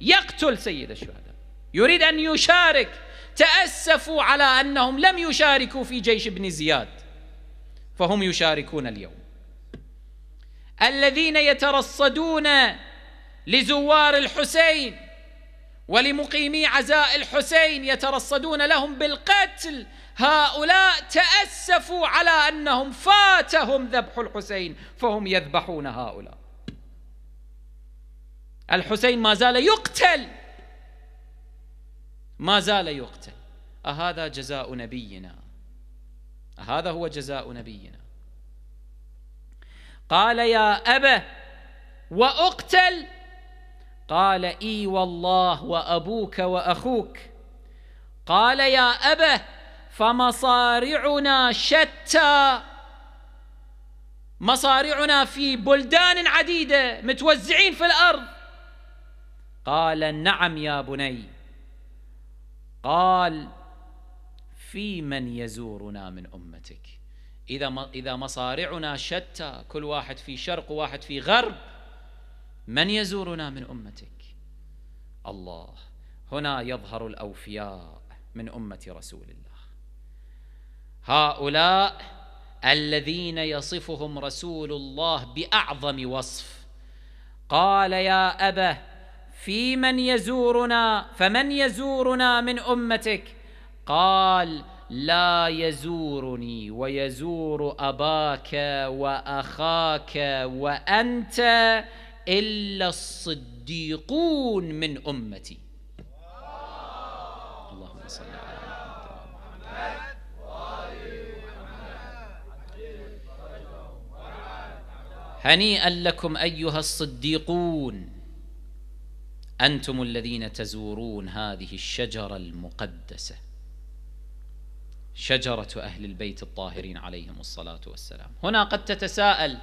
[SPEAKER 2] يقتل سيد الشهداء يريد أن يشارك تأسفوا على أنهم لم يشاركوا في جيش ابن زياد فهم يشاركون اليوم الذين يترصدون لزوار الحسين ولمقيمي عزاء الحسين يترصدون لهم بالقتل هؤلاء تأسفوا على أنهم فاتهم ذبح الحسين فهم يذبحون هؤلاء الحسين ما زال يقتل ما زال يقتل أهذا جزاء نبينا هذا هو جزاء نبينا قال يا أبا وأقتل قال إي والله وأبوك وأخوك قال يا أبا فمصارعنا شتى مصارعنا في بلدان عديدة متوزعين في الأرض قال نعم يا بني قال في من يزورنا من امتك اذا اذا مصارعنا شتى كل واحد في شرق وواحد في غرب من يزورنا من امتك الله هنا يظهر الاوفياء من امه رسول الله هؤلاء الذين يصفهم رسول الله باعظم وصف قال يا ابه في من يزورنا فمن يزورنا من امتك قال لا يزورني ويزور اباك واخاك وانت الا الصديقون من امتي اللهم صل على محمد هنيئا لكم ايها الصديقون انتم الذين تزورون هذه الشجره المقدسه شجره اهل البيت الطاهرين عليهم الصلاه والسلام هنا قد تتساءل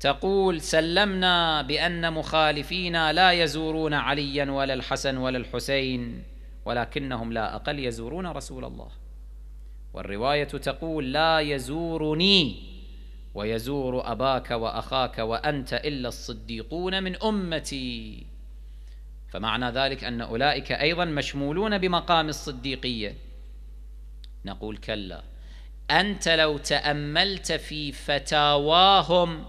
[SPEAKER 2] تقول سلمنا بان مخالفينا لا يزورون عليا ولا الحسن ولا الحسين ولكنهم لا اقل يزورون رسول الله والروايه تقول لا يزورني ويزور اباك واخاك وانت الا الصديقون من امتي فمعنى ذلك أن أولئك أيضا مشمولون بمقام الصديقية نقول كلا أنت لو تأملت في فتاواهم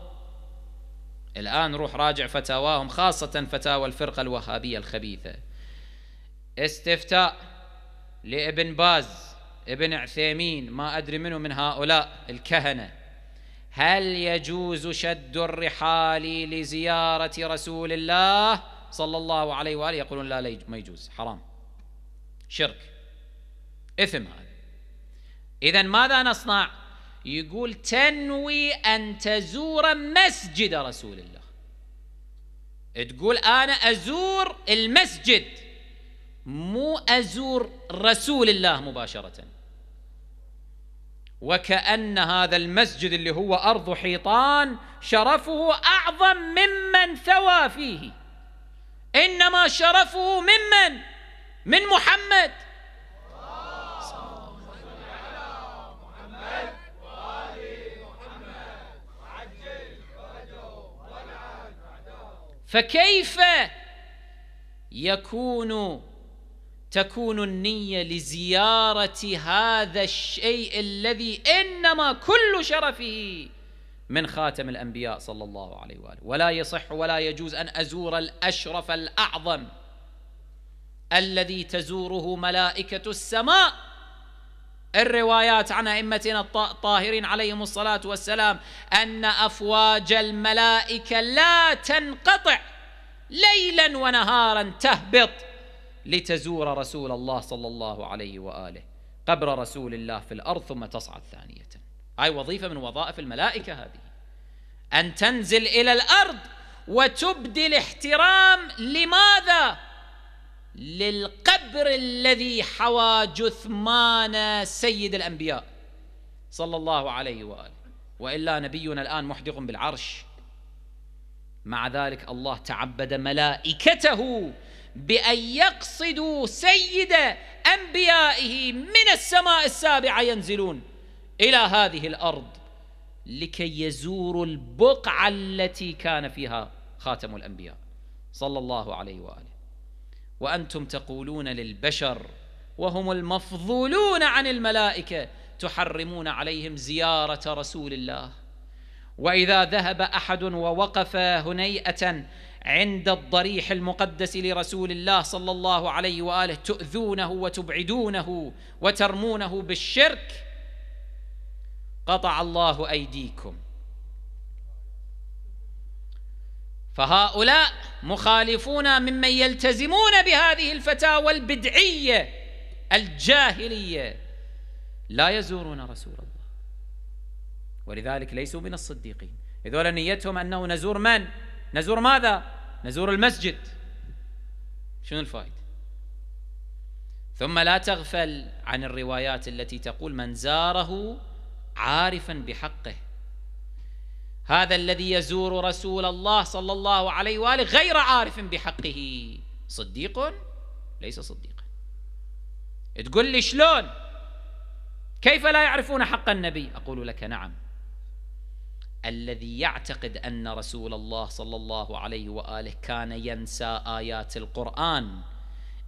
[SPEAKER 2] الآن روح راجع فتاواهم خاصة فتاوى الفرقة الوهابية الخبيثة استفتاء لابن باز ابن عثيمين ما أدري منه من هؤلاء الكهنة هل يجوز شد الرحال لزيارة رسول الله؟ صلى الله عليه وآله يقولون لا ما يجوز حرام شرك إثم هذا إذا ماذا نصنع يقول تنوي أن تزور مسجد رسول الله تقول أنا أزور المسجد مو أزور رسول الله مباشرة وكأن هذا المسجد اللي هو أرض حيطان شرفه أعظم ممن ثوى فيه إنما شرفه ممن؟ من محمد فكيف يكون تكون النية لزيارة هذا الشيء الذي إنما كل شرفه من خاتم الأنبياء صلى الله عليه وآله ولا يصح ولا يجوز أن أزور الأشرف الأعظم الذي تزوره ملائكة السماء الروايات عن أئمتنا الطاهرين عليهم الصلاة والسلام أن أفواج الملائكة لا تنقطع ليلا ونهارا تهبط لتزور رسول الله صلى الله عليه وآله قبر رسول الله في الأرض ثم تصعد ثانية هاي وظيفة من وظائف الملائكة هذه ان تنزل الى الارض وتبدي الاحترام لماذا للقبر الذي حوى جثمان سيد الانبياء صلى الله عليه واله والا نبينا الان محدق بالعرش مع ذلك الله تعبد ملائكته بان يقصدوا سيد انبيائه من السماء السابعه ينزلون الى هذه الارض لكي يزوروا البقعة التي كان فيها خاتم الأنبياء صلى الله عليه وآله وأنتم تقولون للبشر وهم المفضولون عن الملائكة تحرمون عليهم زيارة رسول الله وإذا ذهب أحد ووقف هنيئة عند الضريح المقدس لرسول الله صلى الله عليه واله تؤذونه وتبعدونه وترمونه بالشرك قطع الله أيديكم فهؤلاء مخالفون ممن يلتزمون بهذه الفتاوى البدعية الجاهلية لا يزورون رسول الله ولذلك ليسوا من الصديقين هذول نيتهم أنه نزور من؟ نزور ماذا؟ نزور المسجد شنو الفائدة؟ ثم لا تغفل عن الروايات التي تقول من زاره عارفا بحقه هذا الذي يزور رسول الله صلى الله عليه واله غير عارف بحقه صديق ليس صديقا تقول لي شلون كيف لا يعرفون حق النبي اقول لك نعم الذي يعتقد ان رسول الله صلى الله عليه واله كان ينسى ايات القران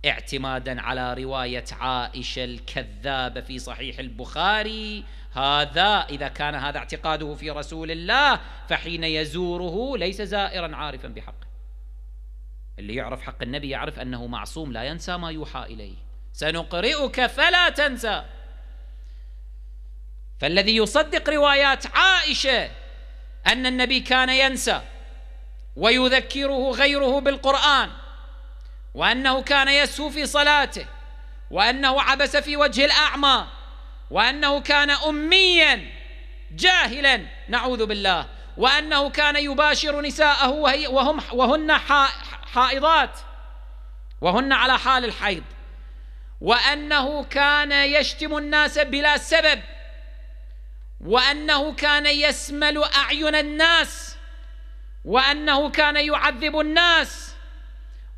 [SPEAKER 2] اعتمادا على روايه عائشه الكذابه في صحيح البخاري هذا اذا كان هذا اعتقاده في رسول الله فحين يزوره ليس زائرا عارفا بحقه. اللي يعرف حق النبي يعرف انه معصوم لا ينسى ما يوحى اليه. سنقرئك فلا تنسى. فالذي يصدق روايات عائشه ان النبي كان ينسى ويذكره غيره بالقران وأنه كان يسهو في صلاته وأنه عبس في وجه الأعمى وأنه كان أميا جاهلا نعوذ بالله وأنه كان يباشر نساءه وهي وهم وهن حائضات وهن على حال الحيض وأنه كان يشتم الناس بلا سبب وأنه كان يسمل أعين الناس وأنه كان يعذب الناس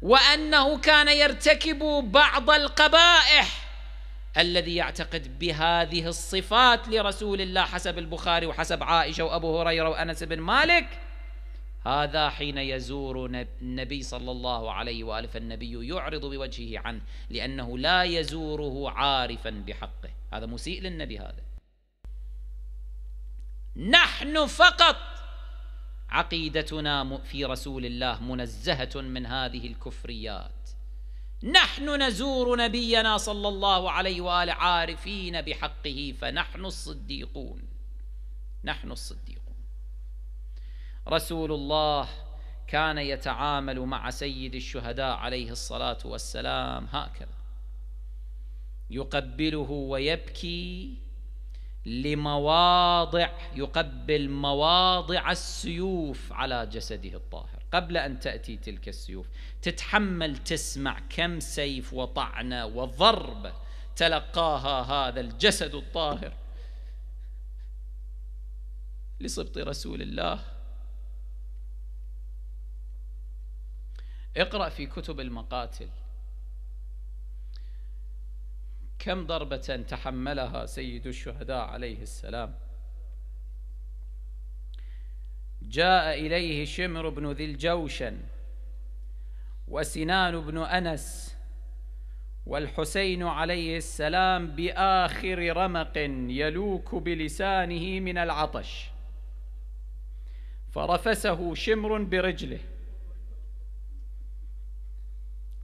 [SPEAKER 2] وانه كان يرتكب بعض القبائح الذي يعتقد بهذه الصفات لرسول الله حسب البخاري وحسب عائشه وابو هريره وانس بن مالك هذا حين يزور النبي صلى الله عليه واله فالنبي يعرض بوجهه عنه لانه لا يزوره عارفا بحقه هذا مسيء للنبي هذا نحن فقط عقيدتنا في رسول الله منزهة من هذه الكفريات نحن نزور نبينا صلى الله عليه وآله عارفين بحقه فنحن الصديقون نحن الصديقون رسول الله كان يتعامل مع سيد الشهداء عليه الصلاة والسلام هكذا يقبله ويبكي لمواضع يقبل مواضع السيوف على جسده الطاهر قبل أن تأتي تلك السيوف تتحمل تسمع كم سيف وطعنة وضربة تلقاها هذا الجسد الطاهر لسبط رسول الله اقرأ في كتب المقاتل كم ضربة تحملها سيد الشهداء عليه السلام جاء إليه شمر بن ذي الجوشن وسنان بن أنس والحسين عليه السلام بآخر رمق يلوك بلسانه من العطش فرفسه شمر برجله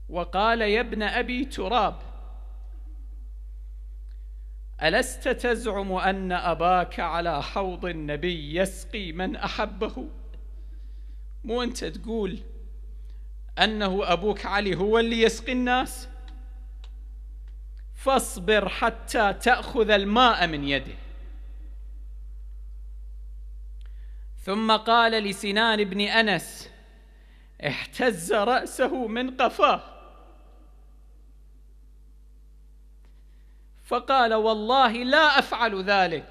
[SPEAKER 1] وقال يا ابن أبي تراب ألست تزعم أن أباك على حوض النبي يسقي من أحبه مو أنت تقول أنه أبوك علي هو اللي يسقي الناس
[SPEAKER 2] فاصبر حتى تأخذ الماء من يده ثم قال لسنان بن أنس احتز رأسه من قفاه
[SPEAKER 1] فقال والله لا افعل ذلك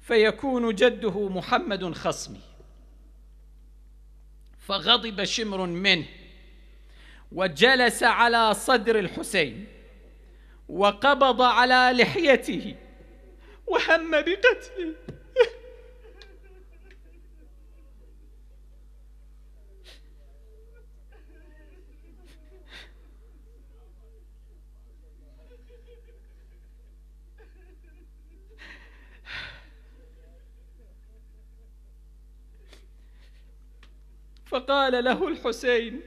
[SPEAKER 1] فيكون جده محمد خصمي فغضب شمر منه وجلس على صدر الحسين وقبض على لحيته وهم بقتله فقال له الحسين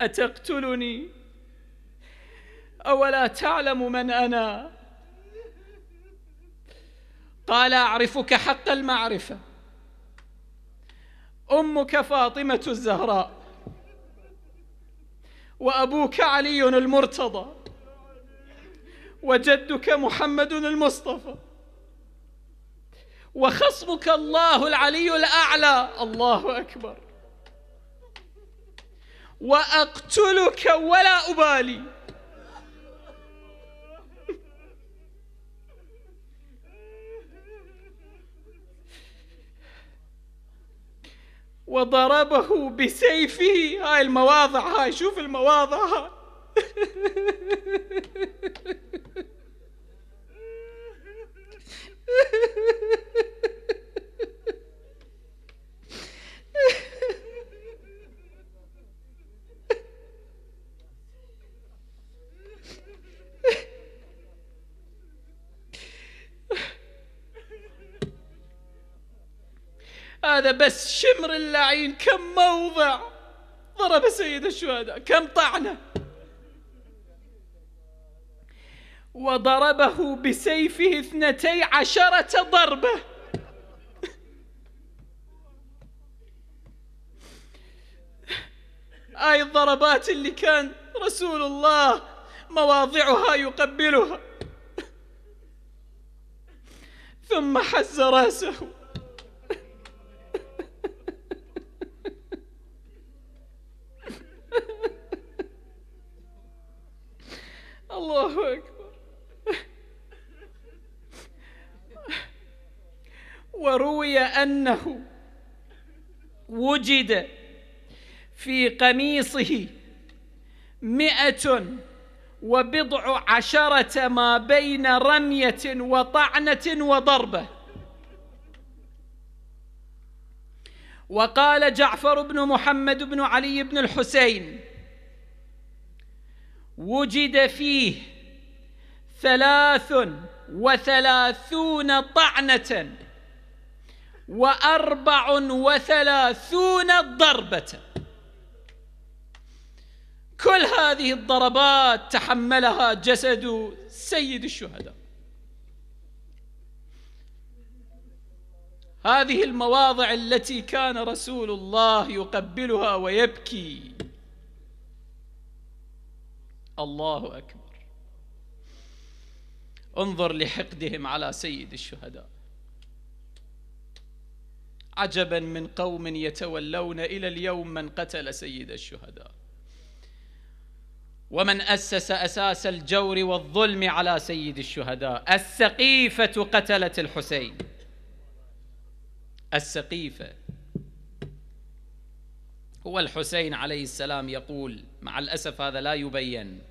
[SPEAKER 1] أتقتلني أولا تعلم من أنا قال أعرفك حق المعرفة أمك فاطمة الزهراء وأبوك علي المرتضى وجدك محمد المصطفى وخصمك الله العلي الاعلى الله اكبر واقتلك ولا ابالي وضربه بسيفه هاي المواضع هاي شوف المواضع هاي هذا بس شمر اللعين كم موضع ضرب سيد الشهداء كم طعنه وضربه بسيفه اثنتي عشرة ضربة آي الضربات اللي كان رسول الله مواضعها يقبلها ثم حز راسه الله أكبر روي أنه وجد في قميصه مئة وبضع عشرة ما بين رمية وطعنة وضربة وقال جعفر بن محمد بن علي بن الحسين
[SPEAKER 2] وجد فيه ثلاث وثلاثون طعنة وأربع
[SPEAKER 1] وثلاثون ضربة كل هذه الضربات تحملها جسد سيد الشهداء هذه المواضع التي كان رسول الله يقبلها ويبكي الله أكبر انظر لحقدهم على سيد الشهداء عجبا من قوم يتولون إلى اليوم من قتل سيد الشهداء
[SPEAKER 2] ومن أسس أساس الجور والظلم على سيد الشهداء السقيفة قتلت الحسين السقيفة هو الحسين عليه السلام يقول مع الأسف هذا لا يبين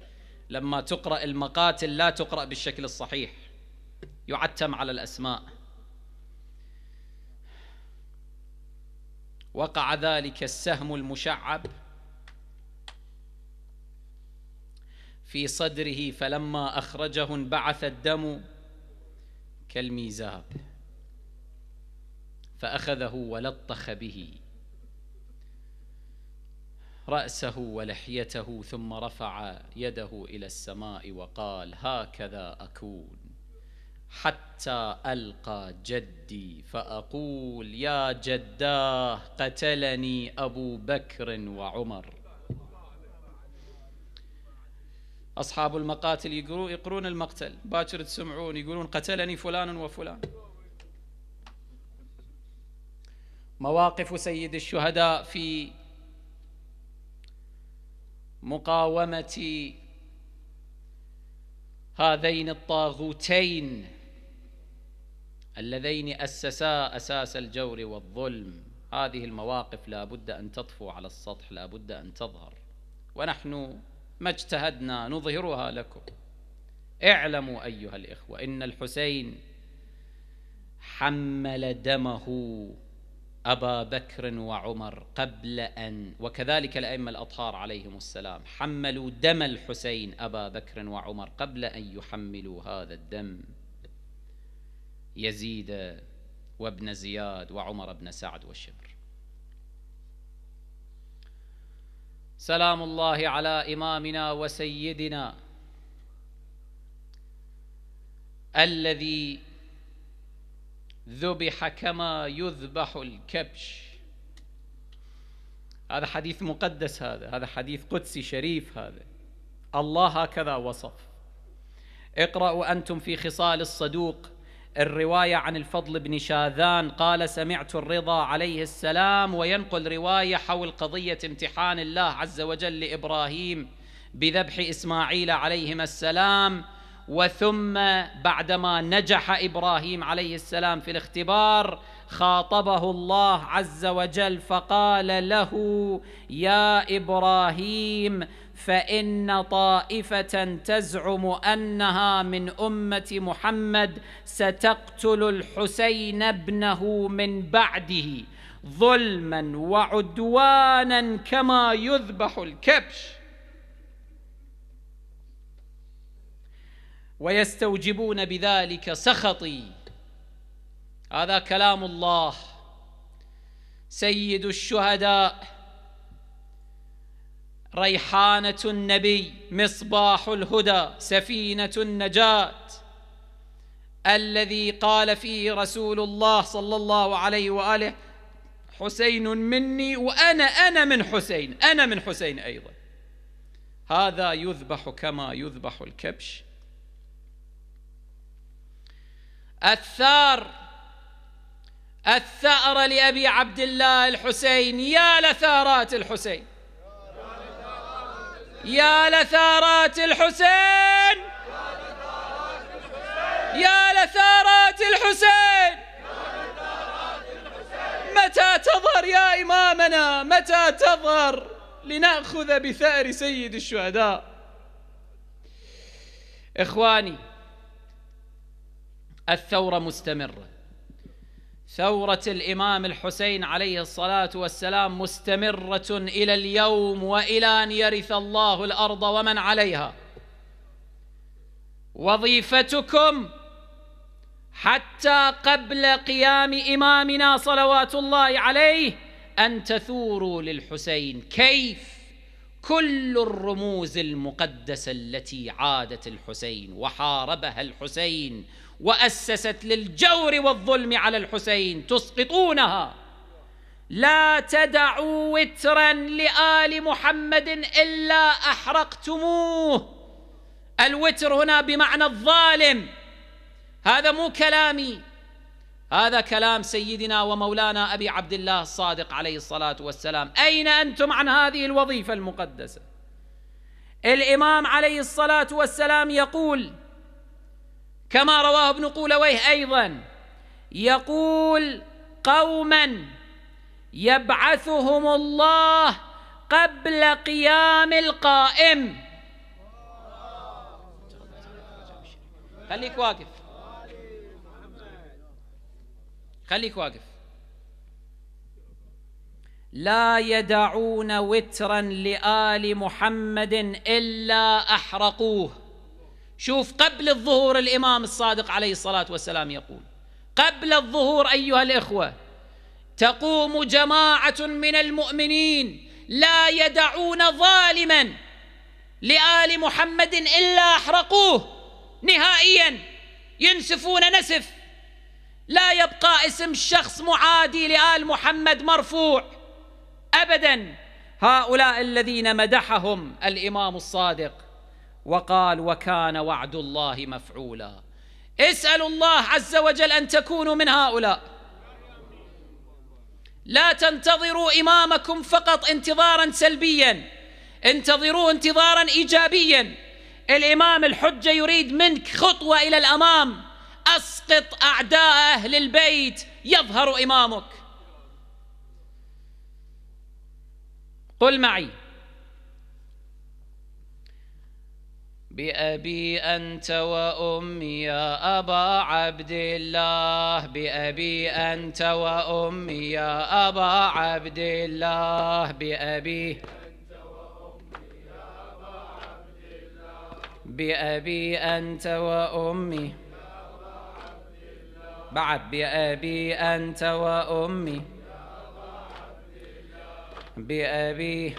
[SPEAKER 2] لما تقرأ المقاتل لا تقرأ بالشكل الصحيح يعتم على الأسماء وقع ذلك السهم المشعب في صدره فلما اخرجه انبعث الدم كالميزاب فاخذه ولطخ به راسه ولحيته ثم رفع يده الى السماء وقال هكذا اكون حتى القى جدي فاقول يا جداه قتلني ابو بكر وعمر اصحاب المقاتل يقرون المقتل باكر تسمعون يقولون قتلني فلان وفلان مواقف سيد الشهداء في مقاومه هذين الطاغوتين اللذين أسسا أساس الجور والظلم هذه المواقف لا بد أن تطفو على السطح لا بد أن تظهر ونحن ما اجتهدنا نظهرها لكم اعلموا أيها الإخوة إن الحسين حمل دمه أبا بكر وعمر قبل أن وكذلك الأئمة الأطهار عليهم السلام حملوا دم الحسين أبا بكر وعمر قبل أن يحملوا هذا الدم يزيد وابن زياد وعمر بن سعد والشبر سلام الله على إمامنا وسيدنا الذي ذبح كما يذبح الكبش هذا حديث مقدس هذا هذا حديث قدسي شريف هذا الله هكذا وصف اقرأوا أنتم في خصال الصدوق الروايه عن الفضل بن شاذان قال سمعت الرضا عليه السلام وينقل روايه حول قضيه امتحان الله عز وجل لابراهيم بذبح اسماعيل عليهما السلام وثم بعدما نجح ابراهيم عليه السلام في الاختبار خاطبه الله عز وجل فقال له يا ابراهيم فان طائفه تزعم انها من امه محمد ستقتل الحسين ابنه من بعده ظلما وعدوانا كما يذبح الكبش ويستوجبون بذلك سخطي هذا كلام الله سيد الشهداء ريحانة النبي مصباح الهدى سفينة النجاة الذي قال فيه رسول الله صلى الله عليه وآله حسين مني وأنا أنا من حسين أنا من حسين أيضا هذا يذبح كما يذبح الكبش الثار الثأر لأبي عبد الله الحسين يا لثارات الحسين يا لثارات الحسين يا
[SPEAKER 1] لثارات الحسين متى تظهر يا إمامنا متى تظهر لنأخذ بثأر سيد الشهداء
[SPEAKER 2] إخواني الثورة مستمرة ثورة الإمام الحسين عليه الصلاة والسلام مستمرة إلى اليوم وإلى أن يرث الله الأرض ومن عليها وظيفتكم حتى قبل قيام إمامنا صلوات الله عليه أن تثوروا للحسين كيف؟ كل الرموز المقدسة التي عادت الحسين وحاربها الحسين وأسست للجور والظلم على الحسين تسقطونها لا تدعوا وترا لآل محمد إلا أحرقتموه الوتر هنا بمعنى الظالم هذا مو كلامي هذا كلام سيدنا ومولانا أبي عبد الله الصادق عليه الصلاة والسلام أين أنتم عن هذه الوظيفة المقدسة الإمام عليه الصلاة والسلام يقول كما رواه ابن قولويه أيضا يقول قوما يبعثهم الله قبل قيام القائم خليك واقف خليك واقف لا يدعون وترا لآل محمد إلا أحرقوه شوف قبل الظهور الامام الصادق عليه الصلاه والسلام يقول قبل الظهور ايها الاخوه تقوم جماعه من المؤمنين لا يدعون ظالما لال محمد الا احرقوه نهائيا ينسفون نسف لا يبقى اسم شخص معادي لال محمد مرفوع ابدا هؤلاء الذين مدحهم الامام الصادق وقال وكان وعد الله مفعولا اسالوا الله عز وجل ان تكونوا من هؤلاء لا تنتظروا امامكم فقط انتظارا سلبيا انتظروا انتظارا ايجابيا الامام الحجه يريد منك خطوه الى الامام اسقط اعداء اهل البيت يظهر امامك قل معي بأبي أنت وأمي يا أبا عبد الله بأبي أنت وأمي يا أبا عبد الله بأبي بأبي أنت وأمي بعد بأبي أنت وأمي بأبي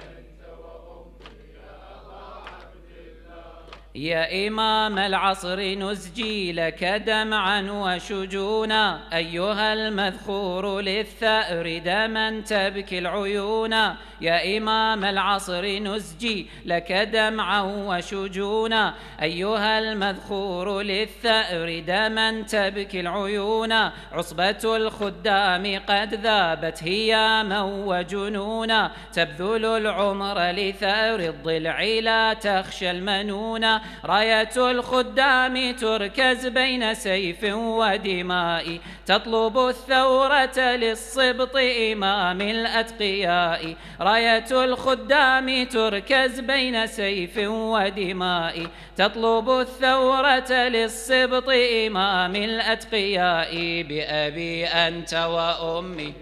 [SPEAKER 2] يا إمام العصر نسجي لك دمعا وشجونا أيها المذخور للثأر دما تبكي العيونا يا إمام العصر نسجي لك دمعا وشجونا أيها المذخور للثأر دما تبكي العيون عصبة الخدام قد ذابت هياما وجنونا تبذل العمر لثأر الضلع لا تخشى المنونا راية الخدام تركز بين سيف ودماء تطلب الثورة للصبط إمام الأتقياء راية الخدام تركز بين سيف ودماء تطلب الثورة للصبط إمام الأتقياء بأبي أنت وأمي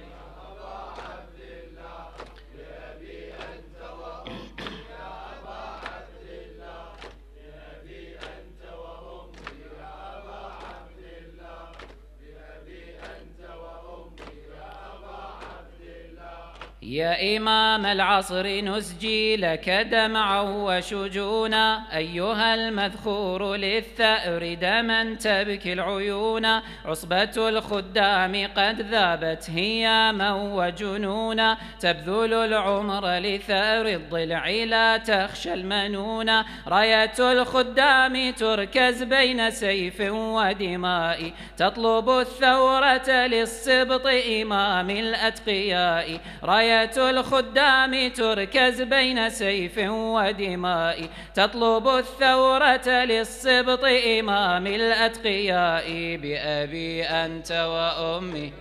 [SPEAKER 2] يا إمام العصر نسجي لك دمعا وشجونا أيها المذخور للثأر دما تبكي العيون عصبة الخدام قد ذابت هياما وجنونا تبذل العمر لثأر الضلع لا تخشى المنون راية الخدام تركز بين سيف ودماء تطلب الثورة للصبط إمام الأتقياء راية الخدام تركز بين سيف ودماء تطلب الثورة للصبط إمام الأتقياء بأبي أنت وأمي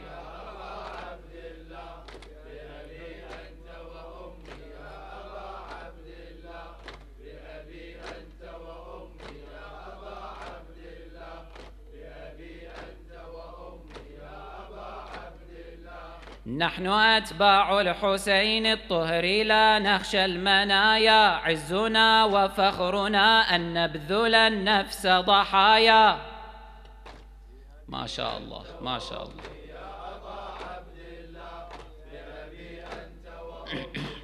[SPEAKER 2] نحن أتباع الحسين الطهري لا نخشى المنايا عزنا وفخرنا أن نبذل النفس ضحايا ما شاء الله ما شاء الله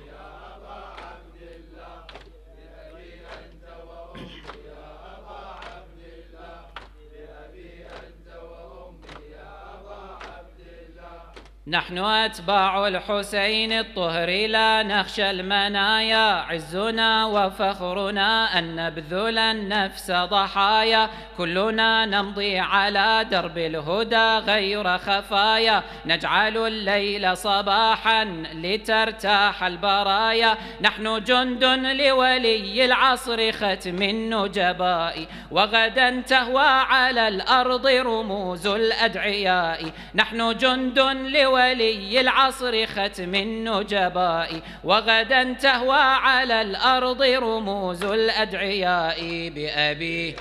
[SPEAKER 2] نحن أتباع الحسين الطهر لا نخشى المنايا عزنا وفخرنا أن نبذل النفس ضحايا كلنا نمضي على درب الهدى غير خفايا نجعل الليل صباحا لترتاح البرايا نحن جند لولي العصر ختم النجباء وغدا تهوى على الأرض رموز الأدعياء نحن جند لولي ولي العصر ختم النجباء وغدا تهوى على الأرض رموز الأدعياء بأبيه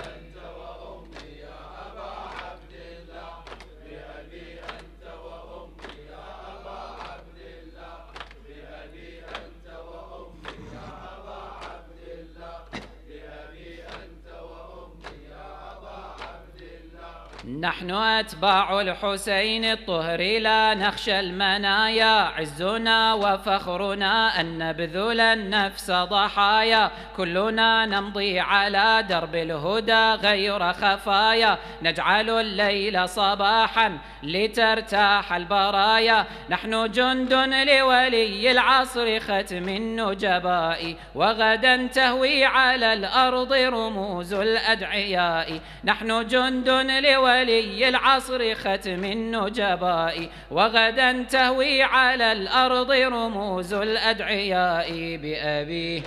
[SPEAKER 2] نحن أتباع الحسين الطهري لا نخشى المنايا عزنا وفخرنا أن نبذل النفس ضحايا كلنا نمضي على درب الهدى غير خفايا نجعل الليل صباحا لترتاح البرايا نحن جند لولي العصر ختم النجباء وغدا تهوي على الأرض رموز الأدعياء نحن جند لولي ولي العصر ختم النجباء وغدا تهوي على الأرض رموز الأدعياء بأبيه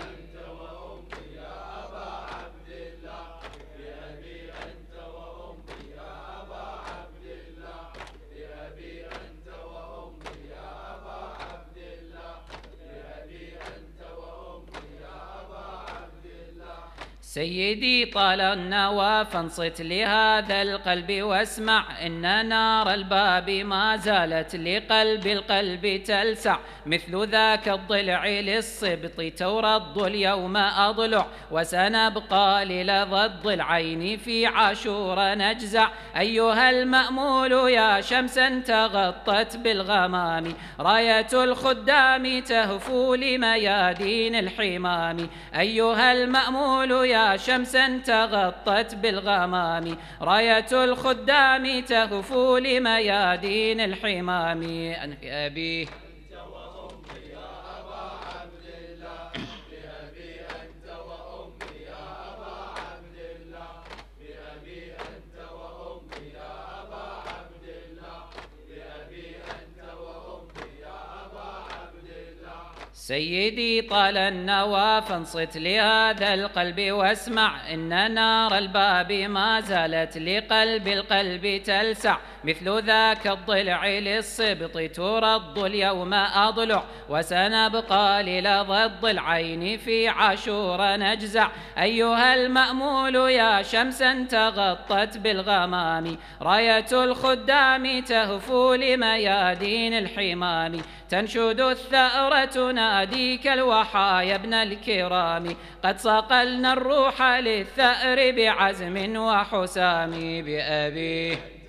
[SPEAKER 2] سيدي طال النوى فانصت لهذا القلب واسمع إن نار الباب ما زالت لقلب القلب تلسع مثل ذاك الضلع للصبط تورض اليوم أضلع وسنبقى للظى الضلعين في عاشور نجزع أيها المأمول يا شمسا تغطت بالغمام راية الخدام تهفو لميادين الحمام أيها المأمول يا شمسا تغطت بالغمام راية الخدام تهفو لميادين الحمام أنهي أبيه سيدي طال النوى فانصت لهذا القلب واسمع إن نار الباب ما زالت لقلب القلب تلسع مثل ذاك الضلع للصبط ترد اليوم أضلع وسنبقى للظى الضلعين في عاشور نجزع أيها المأمول يا شمسا تغطت بالغمام راية الخدام تهفو لميادين الحمام تنشد الثأر تناديك الوحى يا ابن الكرام قد صقلنا الروح للثأر بعزم وحسام بأبيه